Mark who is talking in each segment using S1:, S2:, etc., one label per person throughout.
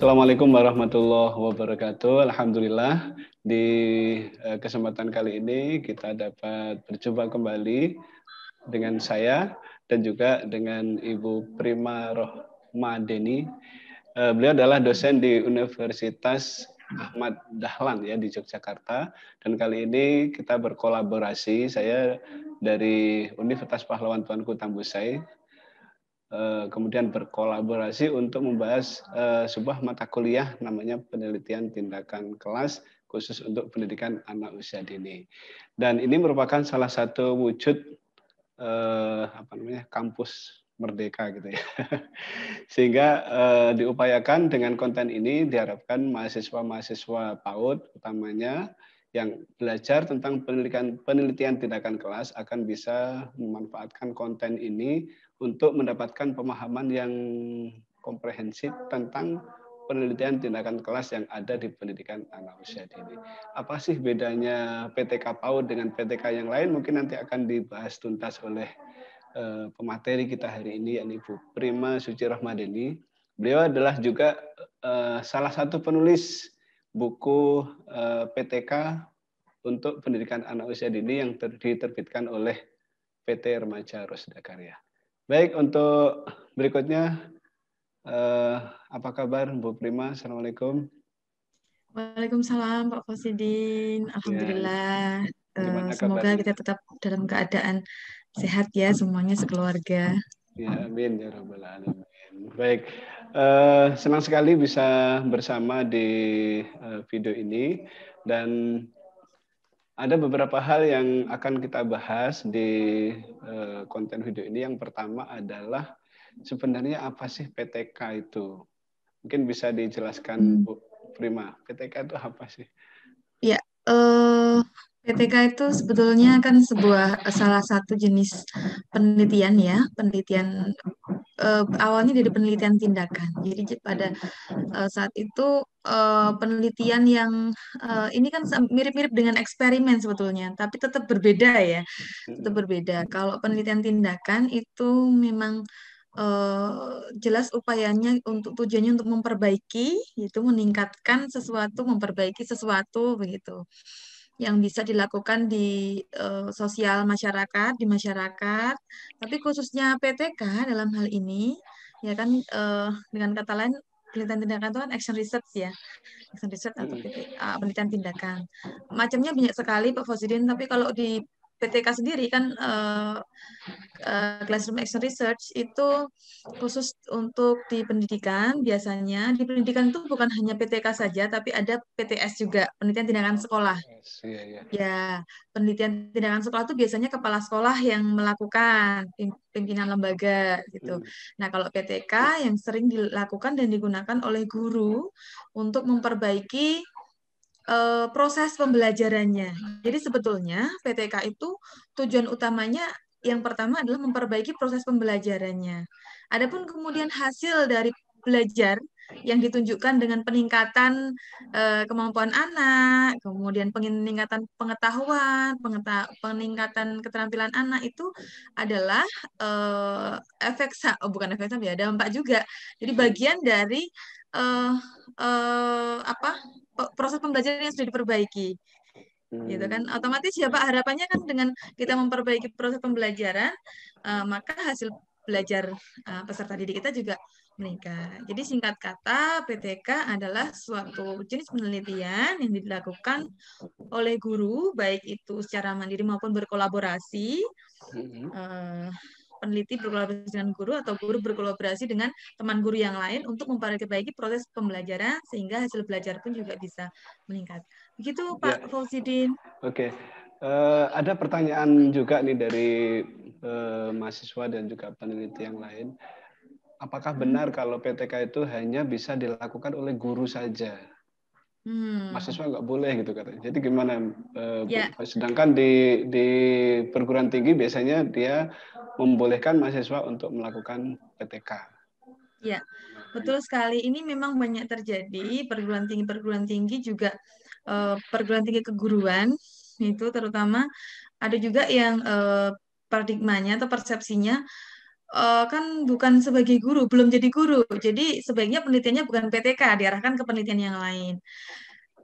S1: Assalamualaikum warahmatullahi wabarakatuh. Alhamdulillah di eh, kesempatan kali ini kita dapat berjumpa kembali dengan saya dan juga dengan Ibu Prima Rohmadeni. Eh, beliau adalah dosen di Universitas Ahmad Dahlan ya di Yogyakarta dan kali ini kita berkolaborasi saya dari Universitas Pahlawan Tuanku Tambusai Eh, kemudian berkolaborasi untuk membahas eh, sebuah mata kuliah namanya penelitian tindakan kelas khusus untuk pendidikan anak usia dini. Dan ini merupakan salah satu wujud eh, apa namanya kampus merdeka gitu ya. Sehingga diupayakan dengan konten ini diharapkan mahasiswa-mahasiswa PAUD utamanya yang belajar tentang penelitian penelitian tindakan kelas akan bisa memanfaatkan konten ini untuk mendapatkan pemahaman yang komprehensif tentang penelitian tindakan kelas yang ada di pendidikan anak usia dini. Apa sih bedanya PTK PAUD dengan PTK yang lain? Mungkin nanti akan dibahas tuntas oleh uh, pemateri kita hari ini, yakni Ibu Prima Suci Rahmadeni. Beliau adalah juga uh, salah satu penulis buku uh, eh, PTK untuk pendidikan anak usia dini yang ter diterbitkan oleh PT Remaja Rosda Karya. Baik, untuk berikutnya, eh, apa kabar Bu Prima? Assalamualaikum.
S2: Waalaikumsalam Pak Fosidin. Ya. Alhamdulillah. Ya, uh, semoga kita tetap dalam keadaan sehat ya semuanya sekeluarga.
S1: Ya, amin ya rabbal alamin. Baik, uh, senang sekali bisa bersama di uh, video ini dan ada beberapa hal yang akan kita bahas di eh, konten video ini. Yang pertama adalah sebenarnya apa sih PTK itu? Mungkin bisa dijelaskan Bu Prima. PTK itu apa sih? Ya,
S2: uh, PTK itu sebetulnya kan sebuah eh, salah satu jenis penelitian ya, penelitian eh, awalnya dari penelitian tindakan. Jadi pada eh, saat itu eh, penelitian yang eh, ini kan mirip-mirip dengan eksperimen sebetulnya, tapi tetap berbeda ya, tetap berbeda. Kalau penelitian tindakan itu memang Uh, jelas upayanya untuk tujuannya untuk memperbaiki, yaitu meningkatkan sesuatu, memperbaiki sesuatu begitu yang bisa dilakukan di uh, sosial masyarakat di masyarakat tapi khususnya PTK dalam hal ini ya kan uh, dengan kata lain penelitian tindakan itu kan action research ya action research atau hmm. eh, penelitian tindakan macamnya banyak sekali Pak Fosidin tapi kalau di PTK sendiri kan uh, uh, Classroom Action Research itu khusus untuk di pendidikan biasanya di pendidikan itu bukan hanya PTK saja tapi ada PTS juga penelitian tindakan sekolah.
S1: Yeah, yeah. Ya
S2: penelitian tindakan sekolah itu biasanya kepala sekolah yang melakukan pimpinan lembaga gitu. Mm. Nah kalau PTK yang sering dilakukan dan digunakan oleh guru untuk memperbaiki Eh, proses pembelajarannya. Hmm. Jadi sebetulnya PTK itu tujuan utamanya yang pertama adalah memperbaiki proses pembelajarannya. Adapun kemudian hmm. hasil dari belajar yang ditunjukkan dengan peningkatan eh, kemampuan anak, kemudian peningkatan pengetahuan, peningkatan keterampilan anak itu adalah eh, efek oh, bukan efek samping ya dampak juga. Jadi hmm. bagian dari uh, apa proses pembelajaran yang sudah diperbaiki. Hmm. gitu kan hmm. otomatis ya pak harapannya kan dengan kita memperbaiki proses pembelajaran uh, maka hasil belajar uh, peserta didik kita juga meningkat jadi singkat kata PTK adalah suatu jenis penelitian yang dilakukan oleh guru baik itu secara mandiri maupun berkolaborasi hmm. uh, peneliti berkolaborasi dengan guru atau guru berkolaborasi dengan teman guru yang lain untuk memperbaiki proses pembelajaran sehingga hasil belajar pun juga bisa meningkat. Begitu ya. Pak ya. Fauzidin.
S1: Oke. Okay. Uh, eh, ada pertanyaan juga nih dari uh, mahasiswa dan juga peneliti yang lain. Apakah hmm. benar kalau PTK itu hanya bisa dilakukan oleh guru saja? Hmm. Mahasiswa nggak boleh gitu katanya. Jadi gimana? yeah. Ya. Sedangkan di di perguruan tinggi biasanya dia membolehkan mahasiswa untuk melakukan PTK.
S2: Ya, betul sekali. Ini memang banyak terjadi perguruan tinggi perguruan tinggi juga eh, perguruan tinggi keguruan itu terutama ada juga yang eh, paradigmanya atau persepsinya eh, kan bukan sebagai guru, belum jadi guru. Jadi sebaiknya penelitiannya bukan PTK, diarahkan ke penelitian yang lain.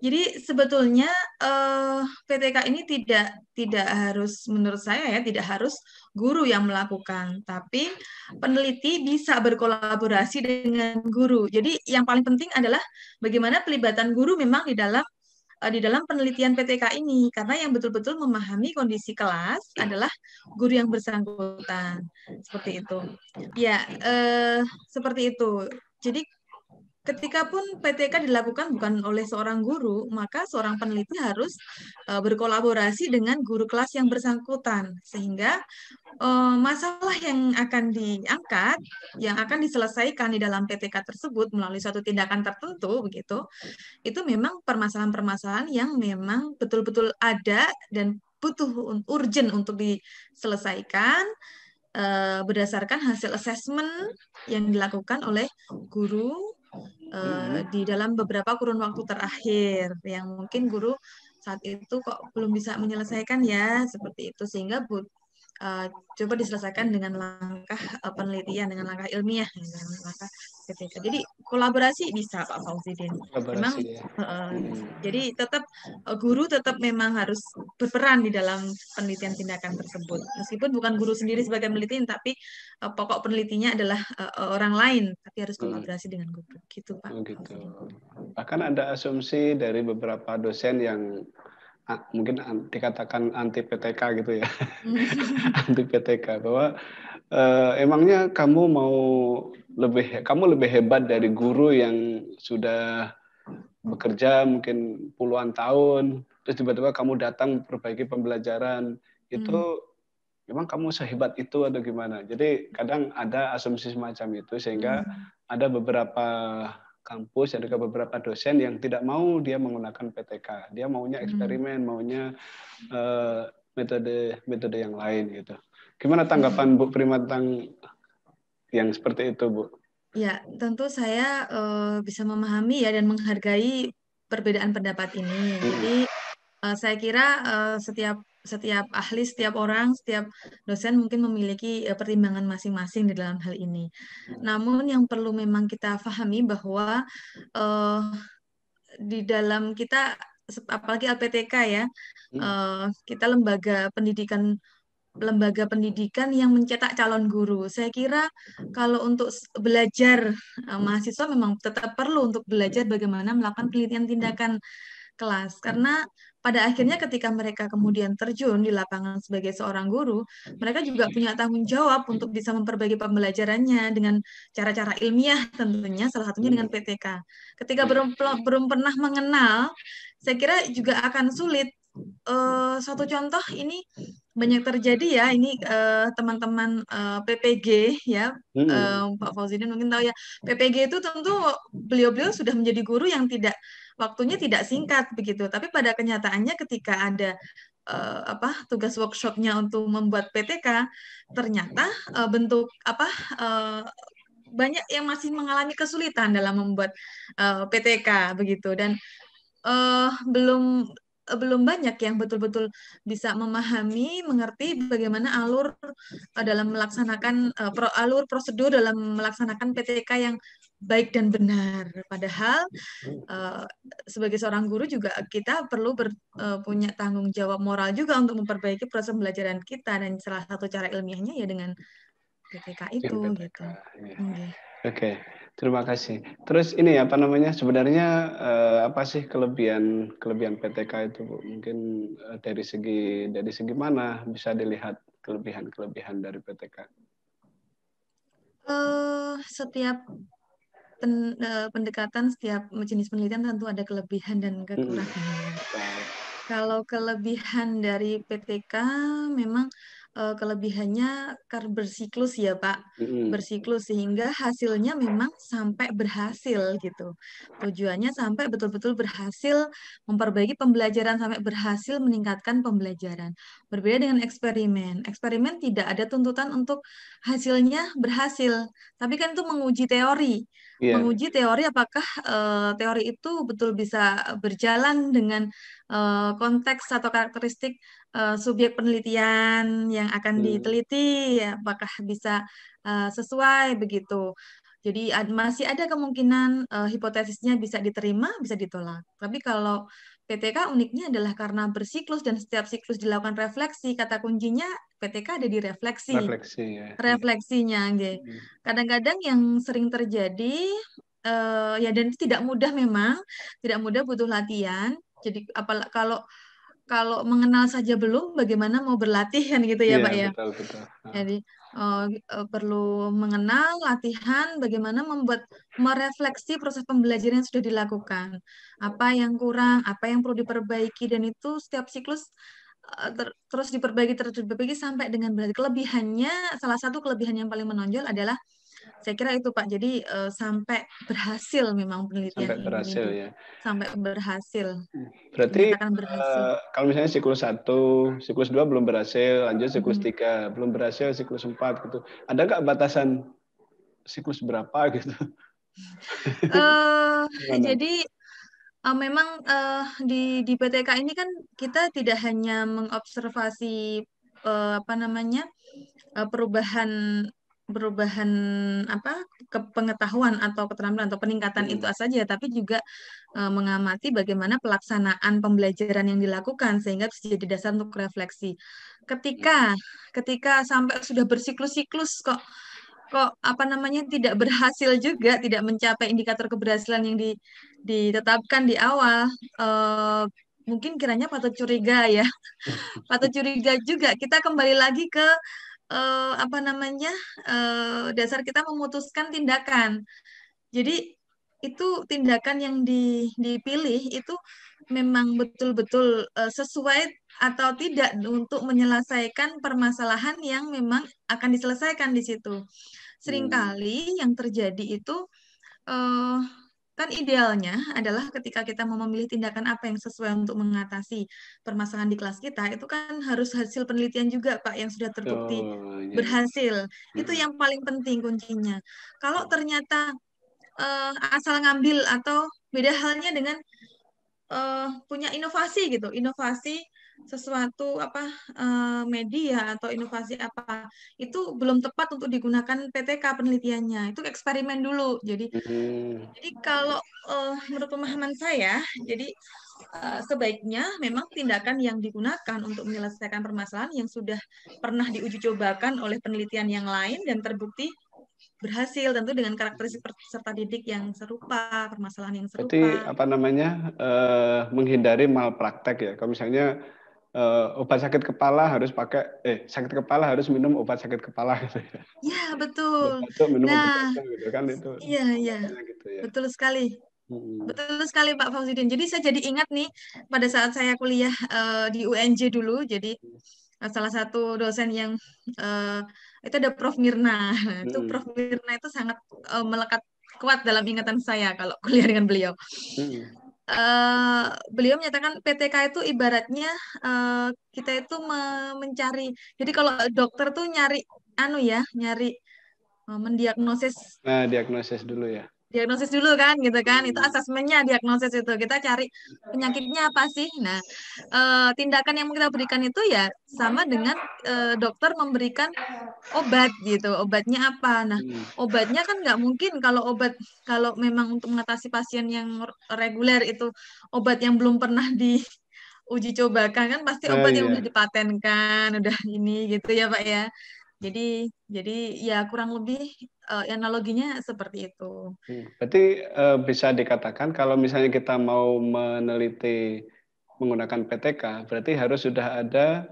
S2: Jadi sebetulnya uh, eh, PTK ini tidak tidak harus menurut saya ya tidak harus guru yang melakukan, tapi peneliti bisa berkolaborasi dengan guru. Jadi yang paling penting adalah bagaimana pelibatan guru memang di dalam eh, di dalam penelitian PTK ini karena yang betul-betul memahami kondisi kelas adalah guru yang bersangkutan seperti itu. Ya eh, seperti itu. Jadi Ketika pun PTK dilakukan bukan oleh seorang guru, maka seorang peneliti harus e, berkolaborasi dengan guru kelas yang bersangkutan, sehingga e, masalah yang akan diangkat, yang akan diselesaikan di dalam PTK tersebut melalui suatu tindakan tertentu, begitu, itu memang permasalahan-permasalahan yang memang betul-betul ada dan butuh urgent untuk diselesaikan e, berdasarkan hasil asesmen yang dilakukan oleh guru uh, di dalam beberapa kurun waktu terakhir yang mungkin guru saat itu kok belum bisa menyelesaikan ya seperti itu sehingga Eh, coba diselesaikan dengan langkah eh, penelitian, dengan langkah ilmiah, dengan langkah ketika. Jadi kolaborasi bisa Pak
S1: Fauzidin. Memang ya.
S2: uh, hmm. jadi tetap guru tetap memang harus berperan di dalam penelitian tindakan tersebut. Meskipun bukan guru sendiri sebagai peneliti, tapi uh, pokok penelitinya adalah uh, orang lain, tapi harus hmm. kolaborasi hmm. dengan guru.
S1: Gitu Pak. Oh, gitu. Bahkan ada asumsi dari beberapa dosen yang mungkin dikatakan anti PTK gitu ya anti PTK bahwa uh, emangnya kamu mau lebih kamu lebih hebat dari guru yang sudah bekerja mungkin puluhan tahun terus tiba-tiba kamu datang perbaiki pembelajaran itu hmm. emang kamu sehebat itu atau gimana jadi kadang ada asumsi semacam itu sehingga hmm. ada beberapa kampus ada beberapa dosen yang tidak mau dia menggunakan PTK dia maunya hmm. eksperimen hmm. maunya uh, metode metode yang lain gitu gimana tanggapan hmm. Bu Prima tentang yang seperti itu Bu
S2: ya tentu saya uh, bisa memahami ya dan menghargai perbedaan pendapat ini hmm. jadi uh, saya kira uh, setiap setiap ahli, setiap orang, setiap dosen mungkin memiliki eh, pertimbangan masing-masing di dalam hal ini. Namun yang perlu memang kita pahami bahwa uh, di dalam kita apalagi LPTK ya, uh, kita lembaga pendidikan lembaga pendidikan yang mencetak calon guru. Saya kira kalau untuk belajar mahasiswa memang tetap perlu untuk belajar bagaimana melakukan penelitian tindakan kelas hmm. karena pada akhirnya ketika mereka kemudian terjun di lapangan sebagai seorang guru mereka juga punya tanggung jawab untuk bisa memperbaiki pembelajarannya dengan cara-cara ilmiah tentunya salah satunya dengan hmm. PTK ketika hmm. belum belum pernah mengenal saya kira juga akan sulit uh, eh, satu contoh ini banyak terjadi ya ini eh, teman-teman uh, uh, eh, PPG ya hmm. uh, Pak Fauzidin mungkin tahu ya PPG itu tentu beliau-beliau sudah menjadi guru yang tidak waktunya iya. tidak singkat begitu. Tapi pada kenyataannya ketika ada uh, apa tugas workshopnya untuk membuat PTK, ternyata uh, bentuk apa uh, banyak yang masih mengalami kesulitan dalam membuat uh, PTK begitu dan uh, belum belum banyak yang betul-betul bisa memahami, mengerti bagaimana alur dalam melaksanakan alur prosedur dalam melaksanakan PTK yang baik dan benar. Padahal uh, sebagai seorang guru juga kita perlu ber, uh, punya tanggung jawab moral juga untuk memperbaiki proses pembelajaran kita dan salah satu cara ilmiahnya ya dengan
S1: PTK iya, itu PPK, gitu. Ya. Oke, okay. terima kasih. Terus ini apa namanya sebenarnya uh, apa sih kelebihan kelebihan PTK itu Bu? Mungkin uh, dari segi dari segi mana bisa dilihat kelebihan kelebihan dari PTK?
S2: Uh, setiap pen, uh, pendekatan setiap jenis penelitian tentu ada kelebihan dan kekurangan.
S1: Hmm.
S2: Kalau kelebihan dari PTK memang uh, kelebihannya kar bersiklus ya Pak, hmm bersiklus sehingga hasilnya memang sampai berhasil gitu. Tujuannya sampai betul-betul berhasil memperbaiki pembelajaran sampai berhasil meningkatkan pembelajaran. Berbeda dengan eksperimen. Eksperimen tidak ada tuntutan untuk hasilnya berhasil, tapi kan itu menguji teori. Yeah. Menguji teori apakah uh, teori itu betul bisa berjalan dengan uh, konteks atau karakteristik uh, subjek penelitian yang akan hmm. diteliti ya, apakah bisa eh, sesuai begitu. Jadi masih ada kemungkinan uh, hipotesisnya bisa diterima, bisa ditolak. Tapi kalau PTK uniknya adalah karena bersiklus dan setiap siklus dilakukan refleksi, kata kuncinya PTK ada di refleksi. Refleksi ya. Refleksinya, okay. Hmm. Kadang-kadang yang sering terjadi uh, ya dan tidak mudah memang, tidak mudah butuh latihan. Jadi apalagi kalau kalau mengenal saja belum, bagaimana mau berlatih kan gitu ya, yeah, Pak ya. Betul, betul. Jadi uh, perlu mengenal latihan, bagaimana membuat merefleksi proses pembelajaran yang sudah dilakukan, apa yang kurang, apa yang perlu diperbaiki dan itu setiap siklus eh, ter, terus diperbaiki terus diperbaiki sampai dengan berarti kelebihannya salah satu kelebihan yang paling menonjol adalah saya kira itu Pak. Jadi uh, sampai berhasil memang penelitian sampai ini. berhasil gitu. ya. Sampai berhasil.
S1: Hmm. Berarti berhasil. Uh, kalau misalnya siklus satu siklus dua belum berhasil, lanjut siklus hmm. belum berhasil, siklus empat gitu. Ada nggak batasan siklus berapa gitu?
S2: uh, jadi uh, memang uh, di di PTK ini kan kita tidak hanya mengobservasi uh, apa namanya? Uh, perubahan perubahan apa kepengetahuan atau keterampilan atau peningkatan hmm. itu saja tapi juga e, mengamati bagaimana pelaksanaan pembelajaran yang dilakukan sehingga bisa jadi dasar untuk refleksi. Ketika iya. ketika sampai sudah bersiklus-siklus kok kok apa namanya tidak berhasil juga tidak mencapai indikator keberhasilan yang di, ditetapkan di awal eh, mungkin kiranya patut curiga ya patut curiga juga kita kembali lagi ke uh, apa namanya uh, dasar kita memutuskan tindakan. Jadi itu tindakan yang di, dipilih itu memang betul-betul uh, sesuai atau tidak untuk menyelesaikan permasalahan yang memang akan diselesaikan di situ. Seringkali hmm. yang terjadi itu uh, Kan idealnya adalah ketika kita mau memilih tindakan apa yang sesuai untuk mengatasi permasalahan di kelas kita, itu kan harus hasil penelitian juga, Pak, yang sudah terbukti oh, iya. berhasil. Hmm. Itu yang paling penting kuncinya. Kalau ternyata uh, asal ngambil atau beda halnya dengan uh, punya inovasi gitu, inovasi sesuatu apa eh, media atau inovasi apa itu belum tepat untuk digunakan PTK penelitiannya itu eksperimen dulu jadi hmm. jadi kalau uh, menurut pemahaman saya jadi uh, sebaiknya memang tindakan yang digunakan untuk menyelesaikan permasalahan yang sudah pernah diuji cobakan oleh penelitian yang lain dan terbukti berhasil tentu dengan karakteristik serta didik yang serupa permasalahan yang serupa. Berarti
S1: apa namanya eh, menghindari malpraktek ya. Kalau misalnya uh, obat sakit kepala harus pakai eh sakit kepala harus minum obat sakit kepala gitu ya.
S2: Iya, betul. Betul minum nah, gitu kan itu. Iya, iya. Gitu, ya. Betul sekali.
S1: Hmm. Betul
S2: sekali Pak Fauzidin. Jadi saya jadi ingat nih pada saat saya kuliah uh, di UNJ dulu, jadi hmm. salah satu dosen yang uh, itu ada Prof Mirna. hmm. itu mm. Prof Mirna itu sangat uh, melekat kuat dalam ingatan saya kalau kuliah dengan beliau. Mm uh, beliau menyatakan PTK itu ibaratnya uh, kita itu me mencari. Jadi kalau dokter tuh nyari anu ya, nyari uh, mendiagnosis.
S1: Nah, diagnosis dulu ya
S2: diagnosis dulu kan gitu kan itu asesmennya diagnosis itu kita cari penyakitnya apa sih nah e, tindakan yang kita berikan itu ya sama dengan e, dokter memberikan obat gitu obatnya apa nah hmm. obatnya kan nggak mungkin kalau obat kalau memang untuk mengatasi pasien yang reguler itu obat yang belum pernah di uji cobakan kan pasti iya, obat oh, iya. yang udah dipatenkan udah ini gitu ya pak ya jadi jadi ya kurang lebih uh, analoginya seperti itu.
S1: Hmm, berarti uh, bisa dikatakan kalau misalnya kita mau meneliti menggunakan PTK, berarti harus sudah ada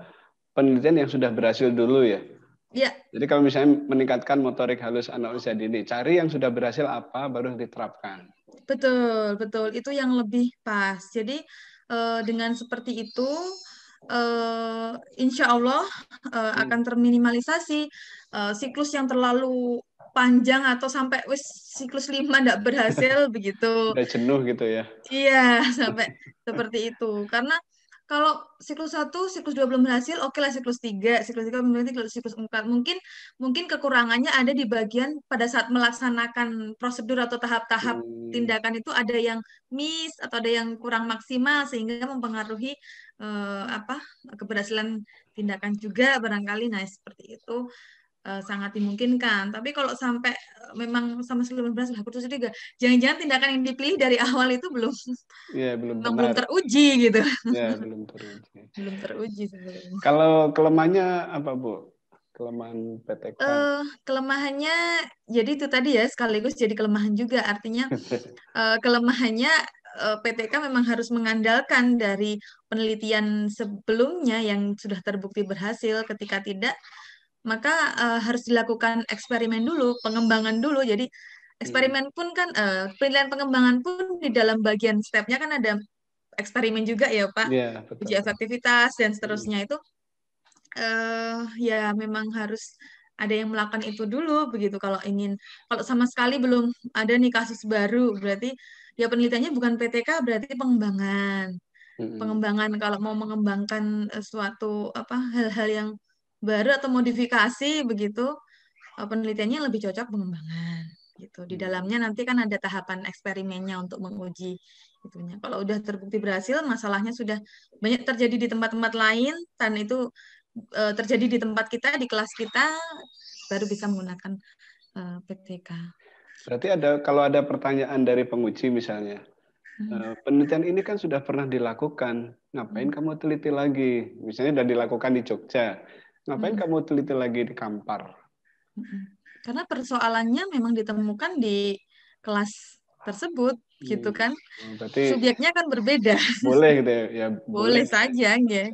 S1: penelitian yang sudah berhasil dulu ya. Iya. Jadi kalau misalnya meningkatkan motorik halus anak usia dini, cari yang sudah berhasil apa baru diterapkan.
S2: Betul, betul. Itu yang lebih pas. Jadi eh, dengan seperti itu uh, insya Allah uh, hmm. akan terminimalisasi uh, siklus yang terlalu panjang atau sampai wis siklus lima tidak berhasil begitu.
S1: Udah jenuh gitu ya.
S2: Iya, sampai seperti itu. Karena kalau siklus satu, siklus dua belum berhasil, oke okay lah siklus tiga, siklus tiga belum kalau siklus empat Mungkin mungkin kekurangannya ada di bagian pada saat melaksanakan prosedur atau tahap-tahap hmm. tindakan itu ada yang miss atau ada yang kurang maksimal sehingga mempengaruhi uh, apa keberhasilan tindakan juga barangkali nah seperti itu eh, sangat dimungkinkan. Tapi kalau sampai eh, memang sama sekali berhasil, aku terus juga jangan-jangan tindakan yang dipilih dari awal itu belum
S1: ya, belum, belum teruji gitu. Ya, belum teruji.
S2: belum teruji
S1: Kalau kelemahannya apa, Bu? kelemahan PTK?
S2: Uh, kelemahannya jadi itu tadi ya sekaligus jadi kelemahan juga artinya uh, kelemahannya Eh, PTK memang harus mengandalkan dari penelitian sebelumnya yang sudah terbukti berhasil. Ketika tidak, maka uh, harus dilakukan eksperimen dulu, pengembangan dulu. Jadi eksperimen pun kan uh, penelitian pengembangan pun di dalam bagian stepnya kan ada eksperimen juga ya Pak, yeah, betul. uji efektivitas dan iya. seterusnya hmm. itu uh, ya memang harus ada yang melakukan itu dulu begitu kalau ingin kalau sama sekali belum ada nih kasus baru berarti ya penelitiannya bukan PTK berarti pengembangan. hmm Pengembangan kalau mau mengembangkan eh, suatu apa hal-hal yang baru atau modifikasi begitu eh, penelitiannya lebih cocok pengembangan gitu. Di dalamnya nanti kan ada tahapan eksperimennya untuk menguji itunya. Kalau udah terbukti berhasil, masalahnya sudah banyak terjadi di tempat-tempat lain dan itu eh, terjadi di tempat kita, di kelas kita baru bisa menggunakan PTK.
S1: Berarti ada kalau ada pertanyaan dari penguji misalnya, hmm. Eh, penelitian ini kan sudah pernah dilakukan, ngapain hmm. kamu teliti lagi? Misalnya sudah dilakukan di Jogja, ngapain hmm. kamu teliti lagi di Kampar?
S2: Hmm. Karena persoalannya memang ditemukan di kelas tersebut, gitu kan? Oh, berarti subjeknya kan berbeda. Boleh
S1: gitu ya? ya boleh. boleh
S2: saja, ya.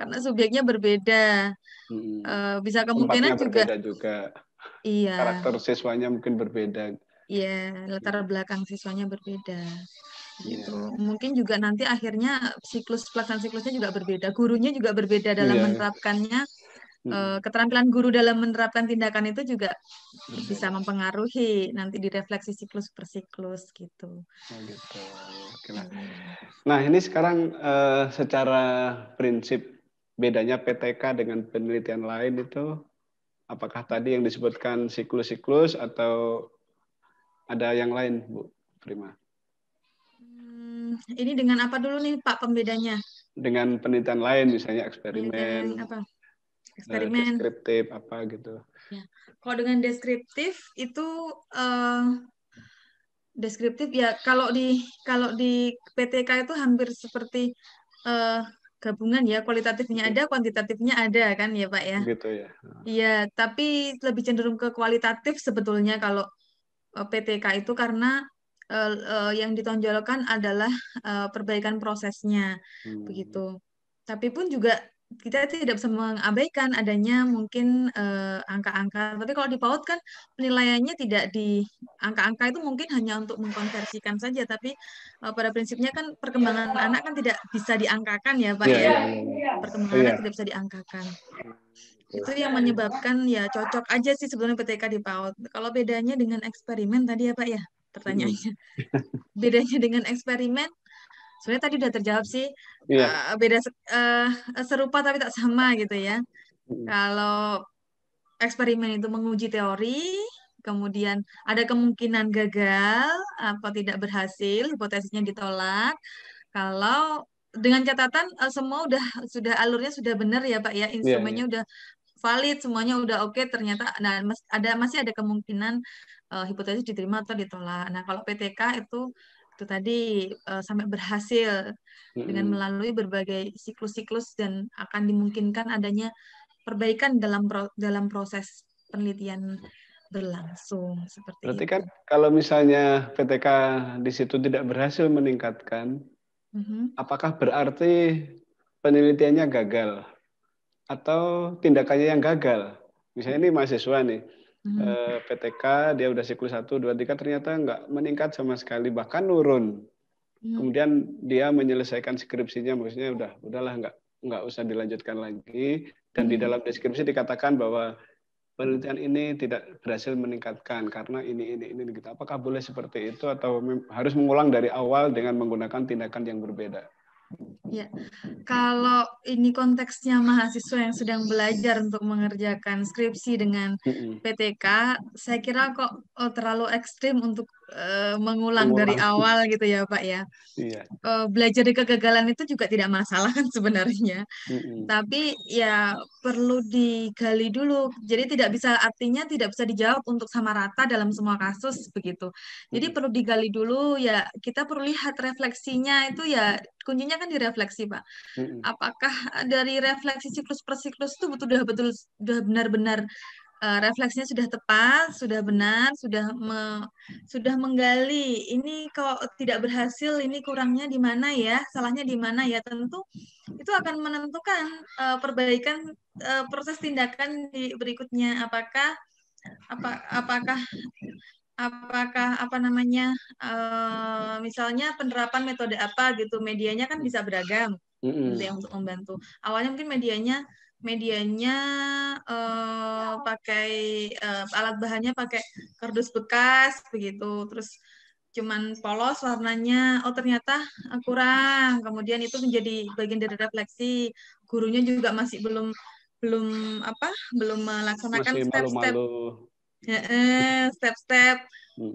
S2: Karena subjeknya berbeda. Hmm. Eh, bisa kemungkinan juga.
S1: juga. Iya. Karakter siswanya mungkin berbeda.
S2: Iya, iya, latar belakang siswanya berbeda. Iya. Gitu. Yeah. Mungkin juga nanti akhirnya siklus pelaksanaan siklusnya juga berbeda, gurunya juga berbeda dalam yeah. menerapkannya. Hmm. Keterampilan guru dalam menerapkan tindakan itu juga hmm. bisa mempengaruhi nanti direfleksi siklus per siklus gitu.
S1: Oh gitu. Oke lah. Iya. Nah ini sekarang eh, secara prinsip bedanya PTK dengan penelitian lain itu apakah tadi yang disebutkan siklus-siklus atau ada yang lain, Bu Prima?
S2: Hmm, ini dengan apa dulu nih Pak pembedanya?
S1: Dengan penelitian lain, misalnya eksperimen. apa? Eh, eksperimen. Deskriptif apa gitu. Ya.
S2: Kalau dengan deskriptif itu uh, deskriptif ya kalau di kalau di PTK itu hampir seperti uh, gabungan ya kualitatifnya iya. ada kuantitatifnya ada kan ya pak ya gitu ya iya tapi lebih cenderung ke kualitatif sebetulnya kalau Eh, PTK itu karena uh, uh, yang ditonjolkan adalah uh, perbaikan prosesnya hmm. begitu. Tapi pun juga kita tidak bisa mengabaikan adanya mungkin angka-angka. Tapi kalau di PAUD kan penilaiannya tidak di angka-angka itu mungkin hanya untuk mengkonversikan saja. Tapi pada prinsipnya kan perkembangan anak kan tidak bisa diangkakan ya Pak iya, ya. ya. ya. Perkembangan anak iya. tidak bisa diangkakan. Hmm itu yang menyebabkan ya cocok aja sih sebelumnya PTK di PAUD kalau bedanya dengan eksperimen tadi ya Pak ya pertanyaannya hmm. bedanya dengan eksperimen sebenarnya tadi udah terjawab sih yeah. Iya. uh, beda uh, serupa tapi tak sama gitu ya mm. kalau eksperimen itu menguji teori kemudian ada kemungkinan gagal atau tidak berhasil hipotesisnya ditolak kalau dengan catatan eh, semua udah sudah alurnya sudah benar ya pak ya iya, instrumennya yeah, yeah. udah valid semuanya udah oke okay, ternyata nah ada masih ada kemungkinan uh, hipotesis diterima atau ditolak. Nah kalau PTK itu itu tadi uh, sampai berhasil mm-hmm. dengan melalui berbagai siklus-siklus dan akan dimungkinkan adanya perbaikan dalam pro, dalam proses penelitian berlangsung seperti Berarti
S1: itu. kan kalau misalnya PTK di situ tidak berhasil meningkatkan, mm-hmm. apakah berarti penelitiannya gagal? atau tindakannya yang gagal. Misalnya ini mahasiswa nih, hmm. Eh, PTK dia udah siklus 1, 2, 3 ternyata nggak meningkat sama sekali, bahkan nurun. Hmm. Kemudian dia menyelesaikan skripsinya, maksudnya udah udahlah nggak nggak usah dilanjutkan lagi. Dan hmm. di dalam deskripsi dikatakan bahwa penelitian ini tidak berhasil meningkatkan karena ini ini ini kita gitu. Apakah boleh seperti itu atau harus mengulang dari awal dengan menggunakan tindakan yang berbeda?
S2: Ya, kalau ini konteksnya mahasiswa yang sedang belajar untuk mengerjakan skripsi dengan PTK, saya kira kok oh, terlalu ekstrim untuk Eh, mengulang, dari awal gitu ya Pak ya. Iya. Uh, belajar dari kegagalan itu juga tidak masalah kan sebenarnya. Mm-hmm. Tapi ya perlu digali dulu. Jadi tidak bisa artinya tidak bisa dijawab untuk sama rata dalam semua kasus begitu. Jadi mm-hmm. perlu digali dulu ya kita perlu lihat refleksinya itu ya kuncinya kan direfleksi pak mm-hmm. apakah eh, dari refleksi siklus per siklus itu betul betul sudah benar-benar Eh, refleksinya sudah tepat, sudah benar, sudah me, sudah menggali ini kalau tidak berhasil ini kurangnya di mana ya, salahnya di mana ya tentu itu akan menentukan uh, perbaikan uh, proses tindakan di berikutnya apakah apa apakah apakah apa namanya uh, misalnya penerapan metode apa gitu medianya kan bisa beragam mm -hmm. gitu ya untuk membantu awalnya mungkin medianya medianya uh, pakai uh, alat bahannya pakai kardus bekas begitu terus cuman polos warnanya oh ternyata kurang kemudian itu menjadi bagian dari refleksi gurunya juga masih belum belum apa belum melaksanakan step-step step-step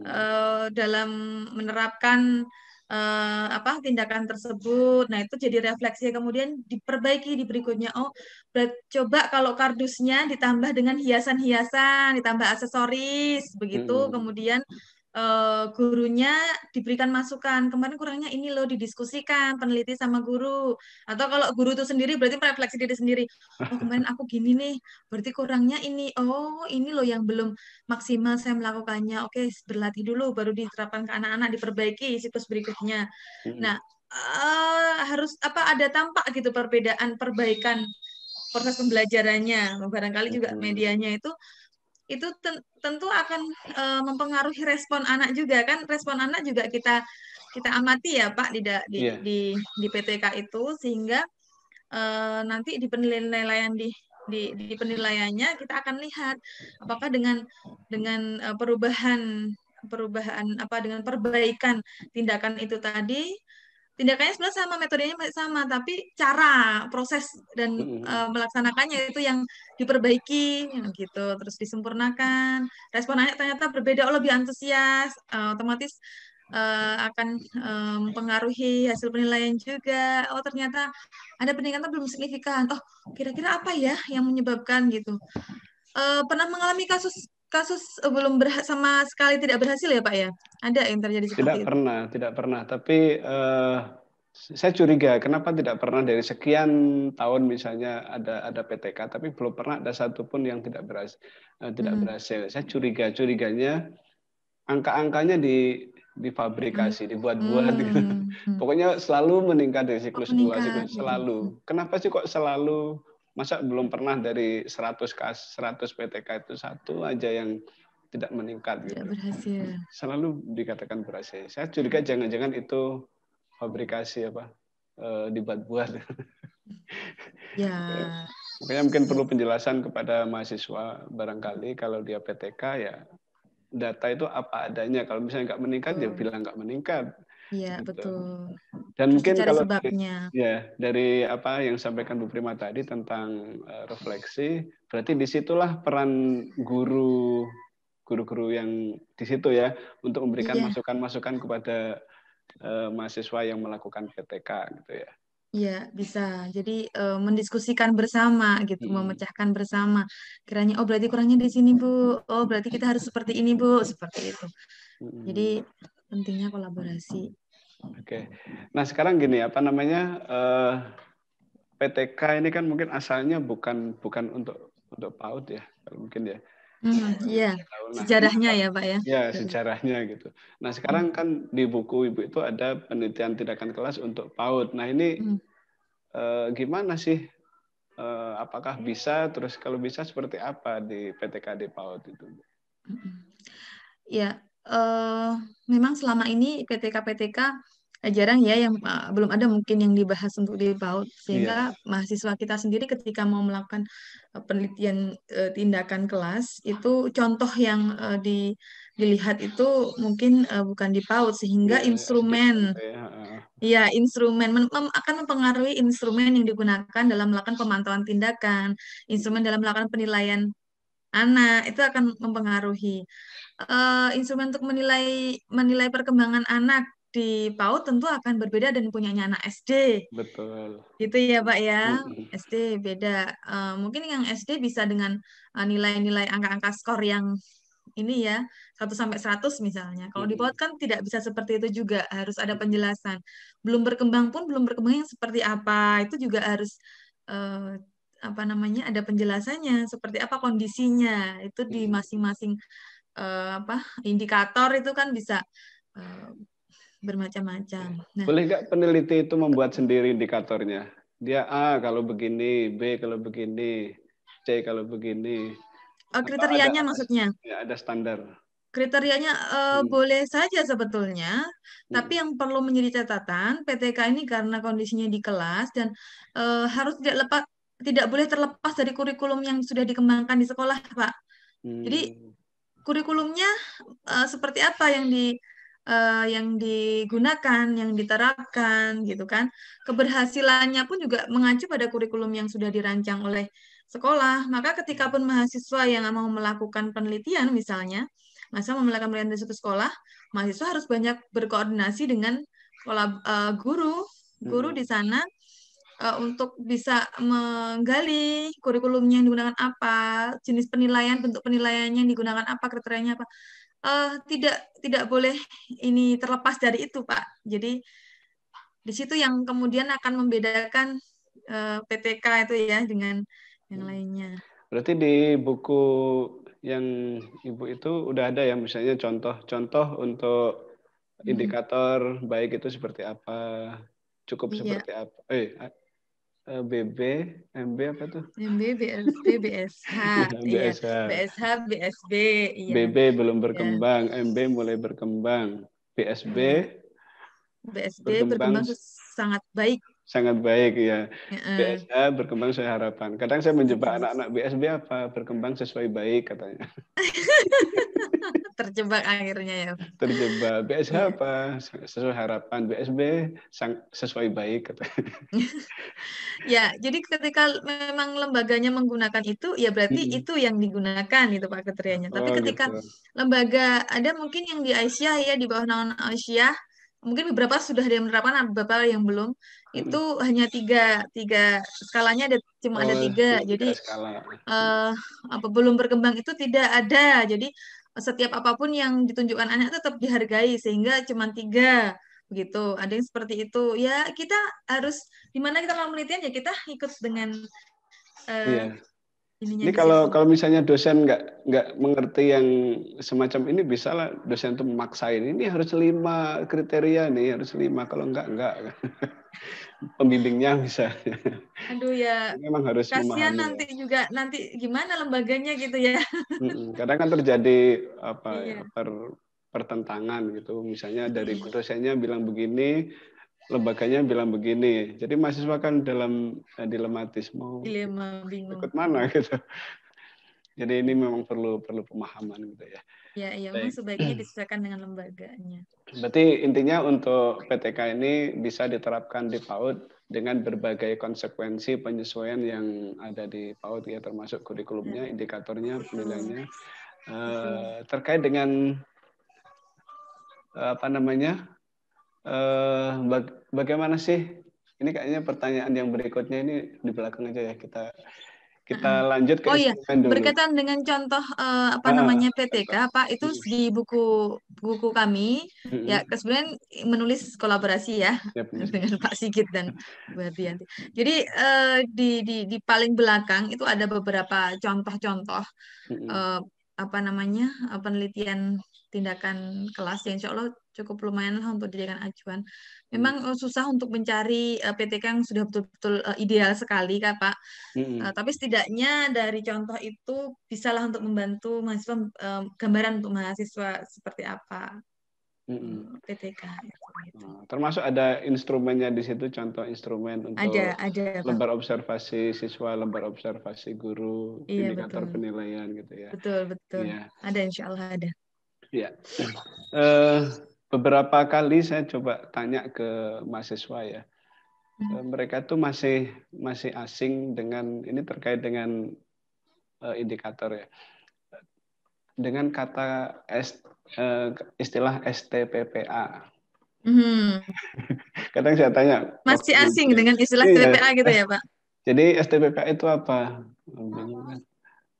S2: uh, dalam menerapkan uh, apa tindakan tersebut. Nah, itu jadi refleksi kemudian diperbaiki di berikutnya. Oh, ber coba kalau kardusnya ditambah dengan hiasan-hiasan, ditambah aksesoris begitu, hmm. kemudian Eh, gurunya diberikan masukan kemarin kurangnya ini loh didiskusikan peneliti sama guru atau kalau guru itu sendiri berarti refleksi diri sendiri oh kemarin aku gini nih berarti kurangnya ini oh ini loh yang belum maksimal saya melakukannya oke berlatih dulu baru diterapkan ke anak-anak diperbaiki siklus berikutnya hmm. nah uh, harus apa ada tampak gitu perbedaan perbaikan proses pembelajarannya barangkali juga hmm. medianya itu itu tentu akan e, mempengaruhi respon anak juga kan respon anak juga kita kita amati ya Pak di di yeah. di, di PTK itu sehingga e, nanti di penilaian di di, di penilaiannya kita akan lihat apakah dengan dengan eh, perubahan perubahan apa dengan perbaikan tindakan itu tadi tindakannya sebenarnya sama metodenya sama tapi cara proses dan mm-hmm. uh, melaksanakannya itu yang diperbaiki gitu terus disempurnakan respon anak ternyata berbeda oh lebih antusias uh, otomatis uh, akan um, mempengaruhi hasil penilaian juga oh ternyata ada peningkatan belum signifikan oh kira-kira apa ya yang menyebabkan gitu uh, pernah mengalami kasus kasus belum sama sekali tidak berhasil ya Pak ya? Ada yang terjadi seperti tidak itu? Tidak
S1: pernah, tidak pernah. Tapi uh, saya curiga kenapa tidak pernah dari sekian tahun misalnya ada ada PTK tapi belum pernah ada satupun yang tidak berhasil uh, eh, tidak hmm. berhasil. Saya curiga curiganya angka-angkanya di difabrikasi, dibuat-buat gitu. hmm. gitu. Hmm. Pokoknya selalu meningkat dari siklus dua, siklus hmm. selalu. Kenapa sih kok selalu masa belum pernah dari 100 kas 100 PTK itu satu aja yang tidak meningkat gitu. Tidak berhasil. Selalu dikatakan berhasil. Saya curiga jangan-jangan itu fabrikasi apa e, dibuat-buat. ya. Makanya mungkin perlu penjelasan kepada mahasiswa barangkali kalau dia PTK ya data itu apa adanya. Kalau misalnya nggak meningkat oh. ya bilang nggak meningkat.
S2: Iya gitu. betul.
S1: Dan Terus mungkin kalau sebabnya. Dari, ya dari apa yang sampaikan Bu Prima tadi tentang e, refleksi, berarti disitulah peran guru guru-guru yang di situ ya untuk memberikan iya. masukan-masukan iya. kepada uh, mahasiswa yang melakukan PTK gitu ya.
S2: Iya, bisa. Jadi uh, mendiskusikan bersama gitu, hmm. memecahkan bersama. Kiranya oh berarti kurangnya di sini, Bu. Oh, berarti kita harus seperti ini, Bu, seperti itu. Hmm. Jadi pentingnya kolaborasi.
S1: Oke. Gitu. Nah sekarang gini apa namanya uh, eh, PTK ini kan mungkin asalnya bukan bukan untuk untuk PAUD ya kalau mungkin ya.
S2: Mm, iya,
S1: nah, sejarahnya
S2: ya Pak ya. Iya,
S1: sejarahnya gitu. Nah sekarang kan di buku Ibu itu ada penelitian tindakan kelas untuk PAUD. Nah ini mm. uh, gimana sih? Uh, apakah bisa? Terus kalau bisa seperti apa di PTK di PAUD itu? Hmm.
S2: Ya, Uh, memang selama ini PTK-PTK Eh, jarang ya yang uh, belum ada mungkin yang dibahas untuk dipaut sehingga yeah. mahasiswa kita sendiri ketika mau melakukan eh, penelitian uh, tindakan kelas itu contoh yang uh, di dilihat itu mungkin uh, bukan dipaut sehingga yeah. Iya, instrumen yeah. ya iya, instrumen mem akan mempengaruhi instrumen yang digunakan dalam melakukan pemantauan tindakan instrumen dalam melakukan penilaian anak itu akan mempengaruhi uh, instrumen untuk menilai menilai perkembangan anak di PAUD tentu akan berbeda dan punyanya anak SD.
S1: Betul.
S2: Gitu ya Pak ya, SD beda. Uh, mungkin yang SD bisa dengan uh, nilai-nilai angka-angka skor yang ini ya, 1 sampai 100 misalnya. Kalau di PAUD kan tidak bisa seperti itu juga, harus ada penjelasan. Belum berkembang pun belum berkembang yang seperti apa, itu juga harus uh, apa namanya ada penjelasannya seperti apa kondisinya itu di masing-masing uh, apa indikator itu kan bisa uh, bermacam-macam.
S1: Nah, Boleh nggak peneliti itu membuat sendiri indikatornya? Dia A kalau begini, B kalau begini, C kalau begini.
S2: Oh, kriterianya ada, maksudnya?
S1: Ya, ada standar.
S2: Kriterianya eh, hmm. boleh saja sebetulnya, hmm. tapi yang perlu menjadi catatan PTK ini karena kondisinya di kelas dan eh, harus tidak lepas tidak boleh terlepas dari kurikulum yang sudah dikembangkan di sekolah, Pak. Hmm. Jadi kurikulumnya eh, seperti apa yang di uh, yang digunakan, yang diterapkan gitu kan. Keberhasilannya pun juga mengacu pada kurikulum yang sudah dirancang oleh sekolah. Maka ketika pun mahasiswa yang mau melakukan penelitian misalnya, masa mau melakukan penelitian di suatu sekolah, mahasiswa harus banyak berkoordinasi dengan kolab, uh, guru, guru hmm. di sana eh, untuk bisa menggali kurikulumnya yang digunakan apa, jenis penilaian, bentuk penilaiannya yang digunakan apa, kriterianya apa uh, tidak tidak boleh ini terlepas dari itu pak jadi di situ yang kemudian akan membedakan uh, eh, PTK itu ya dengan yang hmm. lainnya
S1: berarti di buku yang ibu itu udah ada ya misalnya contoh-contoh untuk hmm. indikator hmm. baik itu seperti apa cukup iya. seperti apa eh Eh, BB, MB apa tuh?
S2: MB, BSH, BSH, BSH BSB. Iya. BB iya. belum berkembang,
S1: ya. MB mulai berkembang, BSB.
S2: BSB hmm. berkembang, berkembang sangat baik
S1: sangat baik ya. mm BSA berkembang sesuai harapan. Kadang saya menjebak anak-anak BSB apa berkembang sesuai baik katanya.
S2: Terjebak akhirnya ya.
S1: Terjebak. BSH apa sesuai harapan. BSB sang- sesuai baik katanya.
S2: ya, jadi ketika memang lembaganya menggunakan itu, ya berarti hmm. itu yang digunakan itu Pak kriterianya. Tapi ketika gitu. lembaga ada mungkin yang di Asia ya di bawah naungan Aisyah mungkin beberapa sudah ada yang menerapkan nah, beberapa yang belum hmm. itu hanya tiga tiga skalanya ada cuma oh, ada tiga jadi uh, apa belum berkembang itu tidak ada jadi setiap apapun yang ditunjukkan anak tetap dihargai sehingga cuma tiga begitu ada yang seperti itu ya kita harus dimana kita mau penelitian ya kita ikut dengan uh, eh, yeah
S1: ini kalau kalau misalnya dosen nggak nggak mengerti yang semacam ini bisa lah dosen itu memaksain ini harus lima kriteria nih harus lima kalau nggak nggak pembimbingnya bisa.
S2: Aduh ya. Memang harus kasihan ya. nanti juga nanti gimana lembaganya gitu ya.
S1: Kadang kan terjadi apa ya, iya. per, pertentangan gitu misalnya dari dosennya bilang begini lembaganya bilang begini. Jadi mahasiswa kan dalam eh, dilematis mau Dilema, bingung. ikut mana gitu. Jadi ini memang perlu perlu pemahaman gitu ya.
S2: Ya, iya, memang sebaiknya disesuaikan dengan lembaganya.
S1: Berarti intinya untuk PTK ini bisa diterapkan di PAUD dengan berbagai konsekuensi penyesuaian yang ada di PAUD ya termasuk kurikulumnya, ya. indikatornya, penilaiannya. Uh, terkait dengan eh, apa namanya Eh, baga bagaimana sih? Ini kayaknya pertanyaan yang berikutnya ini di belakang aja ya kita kita uh -huh. lanjut ke oh iya dulu. berkaitan
S2: dengan contoh uh, apa ah, namanya PTK Pak itu di buku buku kami uh ya kemudian menulis kolaborasi ya dengan Pak Sigit dan Bu Ardianti. Jadi uh, di, di di paling belakang itu ada beberapa contoh-contoh uh, -huh. uh, apa namanya penelitian tindakan kelas yang insya Allah cukup lumayan lah untuk dijadikan acuan. Hmm. Memang hmm. susah untuk mencari eh, PTK yang sudah betul-betul eh, ideal sekali, Kak Pak. Hmm. tapi setidaknya dari contoh itu bisalah untuk membantu mahasiswa gambaran untuk mahasiswa seperti apa hmm. hmm PTK.
S1: Oh, termasuk ada instrumennya di situ, contoh instrumen untuk ada,
S2: ada, lembar
S1: Pak. observasi siswa, lembar observasi guru, iya, indikator betul. penilaian gitu ya.
S2: Betul betul. Ya. Ada insya Allah ada.
S1: Ya. Uh, beberapa kali saya coba tanya ke mahasiswa ya hmm. eh, mereka tuh masih masih asing dengan ini terkait dengan uh, indikator ya dengan kata eh, istilah STPPA hmm. kadang saya tanya
S2: masih asing dengan istilah STPPA iya, iya. gitu ya pak
S1: jadi STPPA itu apa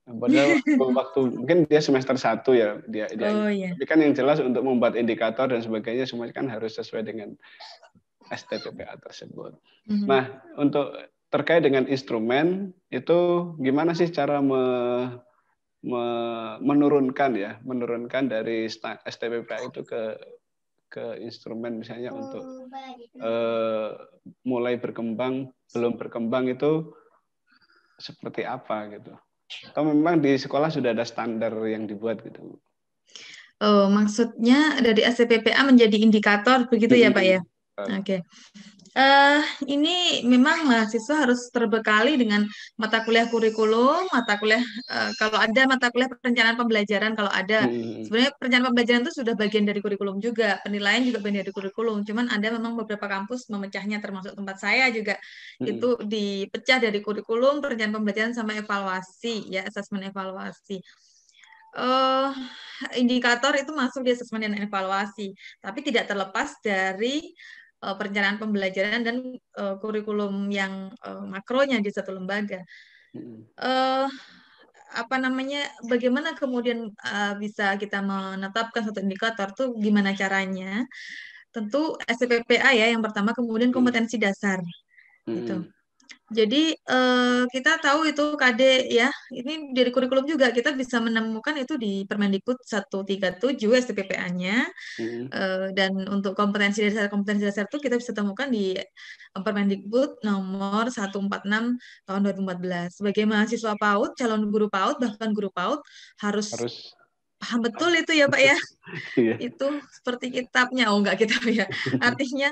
S1: Padahal waktu mungkin dia semester satu ya dia dia. Oh, iya. Tapi kan yang jelas untuk membuat indikator dan sebagainya semua kan harus sesuai dengan STPPA tersebut. Mm-hmm. Nah, untuk terkait dengan instrumen itu gimana sih cara me, me, menurunkan ya, menurunkan dari STPPA itu ke ke instrumen misalnya hmm, untuk uh, mulai berkembang belum berkembang itu seperti apa gitu. Atau memang di sekolah sudah ada standar yang dibuat gitu?
S2: Oh, maksudnya dari ACPPA menjadi indikator begitu ya Pak ya? Oke. Okay uh, ini memang mahasiswa harus terbekali dengan mata kuliah kurikulum, mata kuliah uh, kalau ada mata kuliah perencanaan pembelajaran kalau ada. Hmm. Sebenarnya perencanaan pembelajaran itu sudah bagian dari kurikulum juga, penilaian juga bagian dari kurikulum. Cuman ada memang beberapa kampus memecahnya termasuk tempat saya juga hmm. itu dipecah dari kurikulum, perencanaan pembelajaran sama evaluasi ya, asesmen evaluasi uh, indikator itu masuk di asesmen dan evaluasi, tapi tidak terlepas dari uh, perencanaan pembelajaran dan uh, kurikulum yang uh, makronya di satu lembaga. Uh, apa namanya bagaimana kemudian uh, bisa kita menetapkan satu indikator tuh gimana caranya tentu SPPA ya yang pertama kemudian mm. kompetensi dasar hmm. gitu jadi uh, kita tahu itu KD ya, ini dari kurikulum juga kita bisa menemukan itu di Permendikbud 137 STPPA-nya hmm. Uh, dan untuk kompetensi dasar kompetensi dasar itu kita bisa temukan di eh, Permendikbud nomor 146 tahun 2014. Sebagai mahasiswa PAUD, calon guru PAUD bahkan guru PAUD harus, harus paham betul itu ya pak ya iya. itu seperti kitabnya oh enggak kitab ya artinya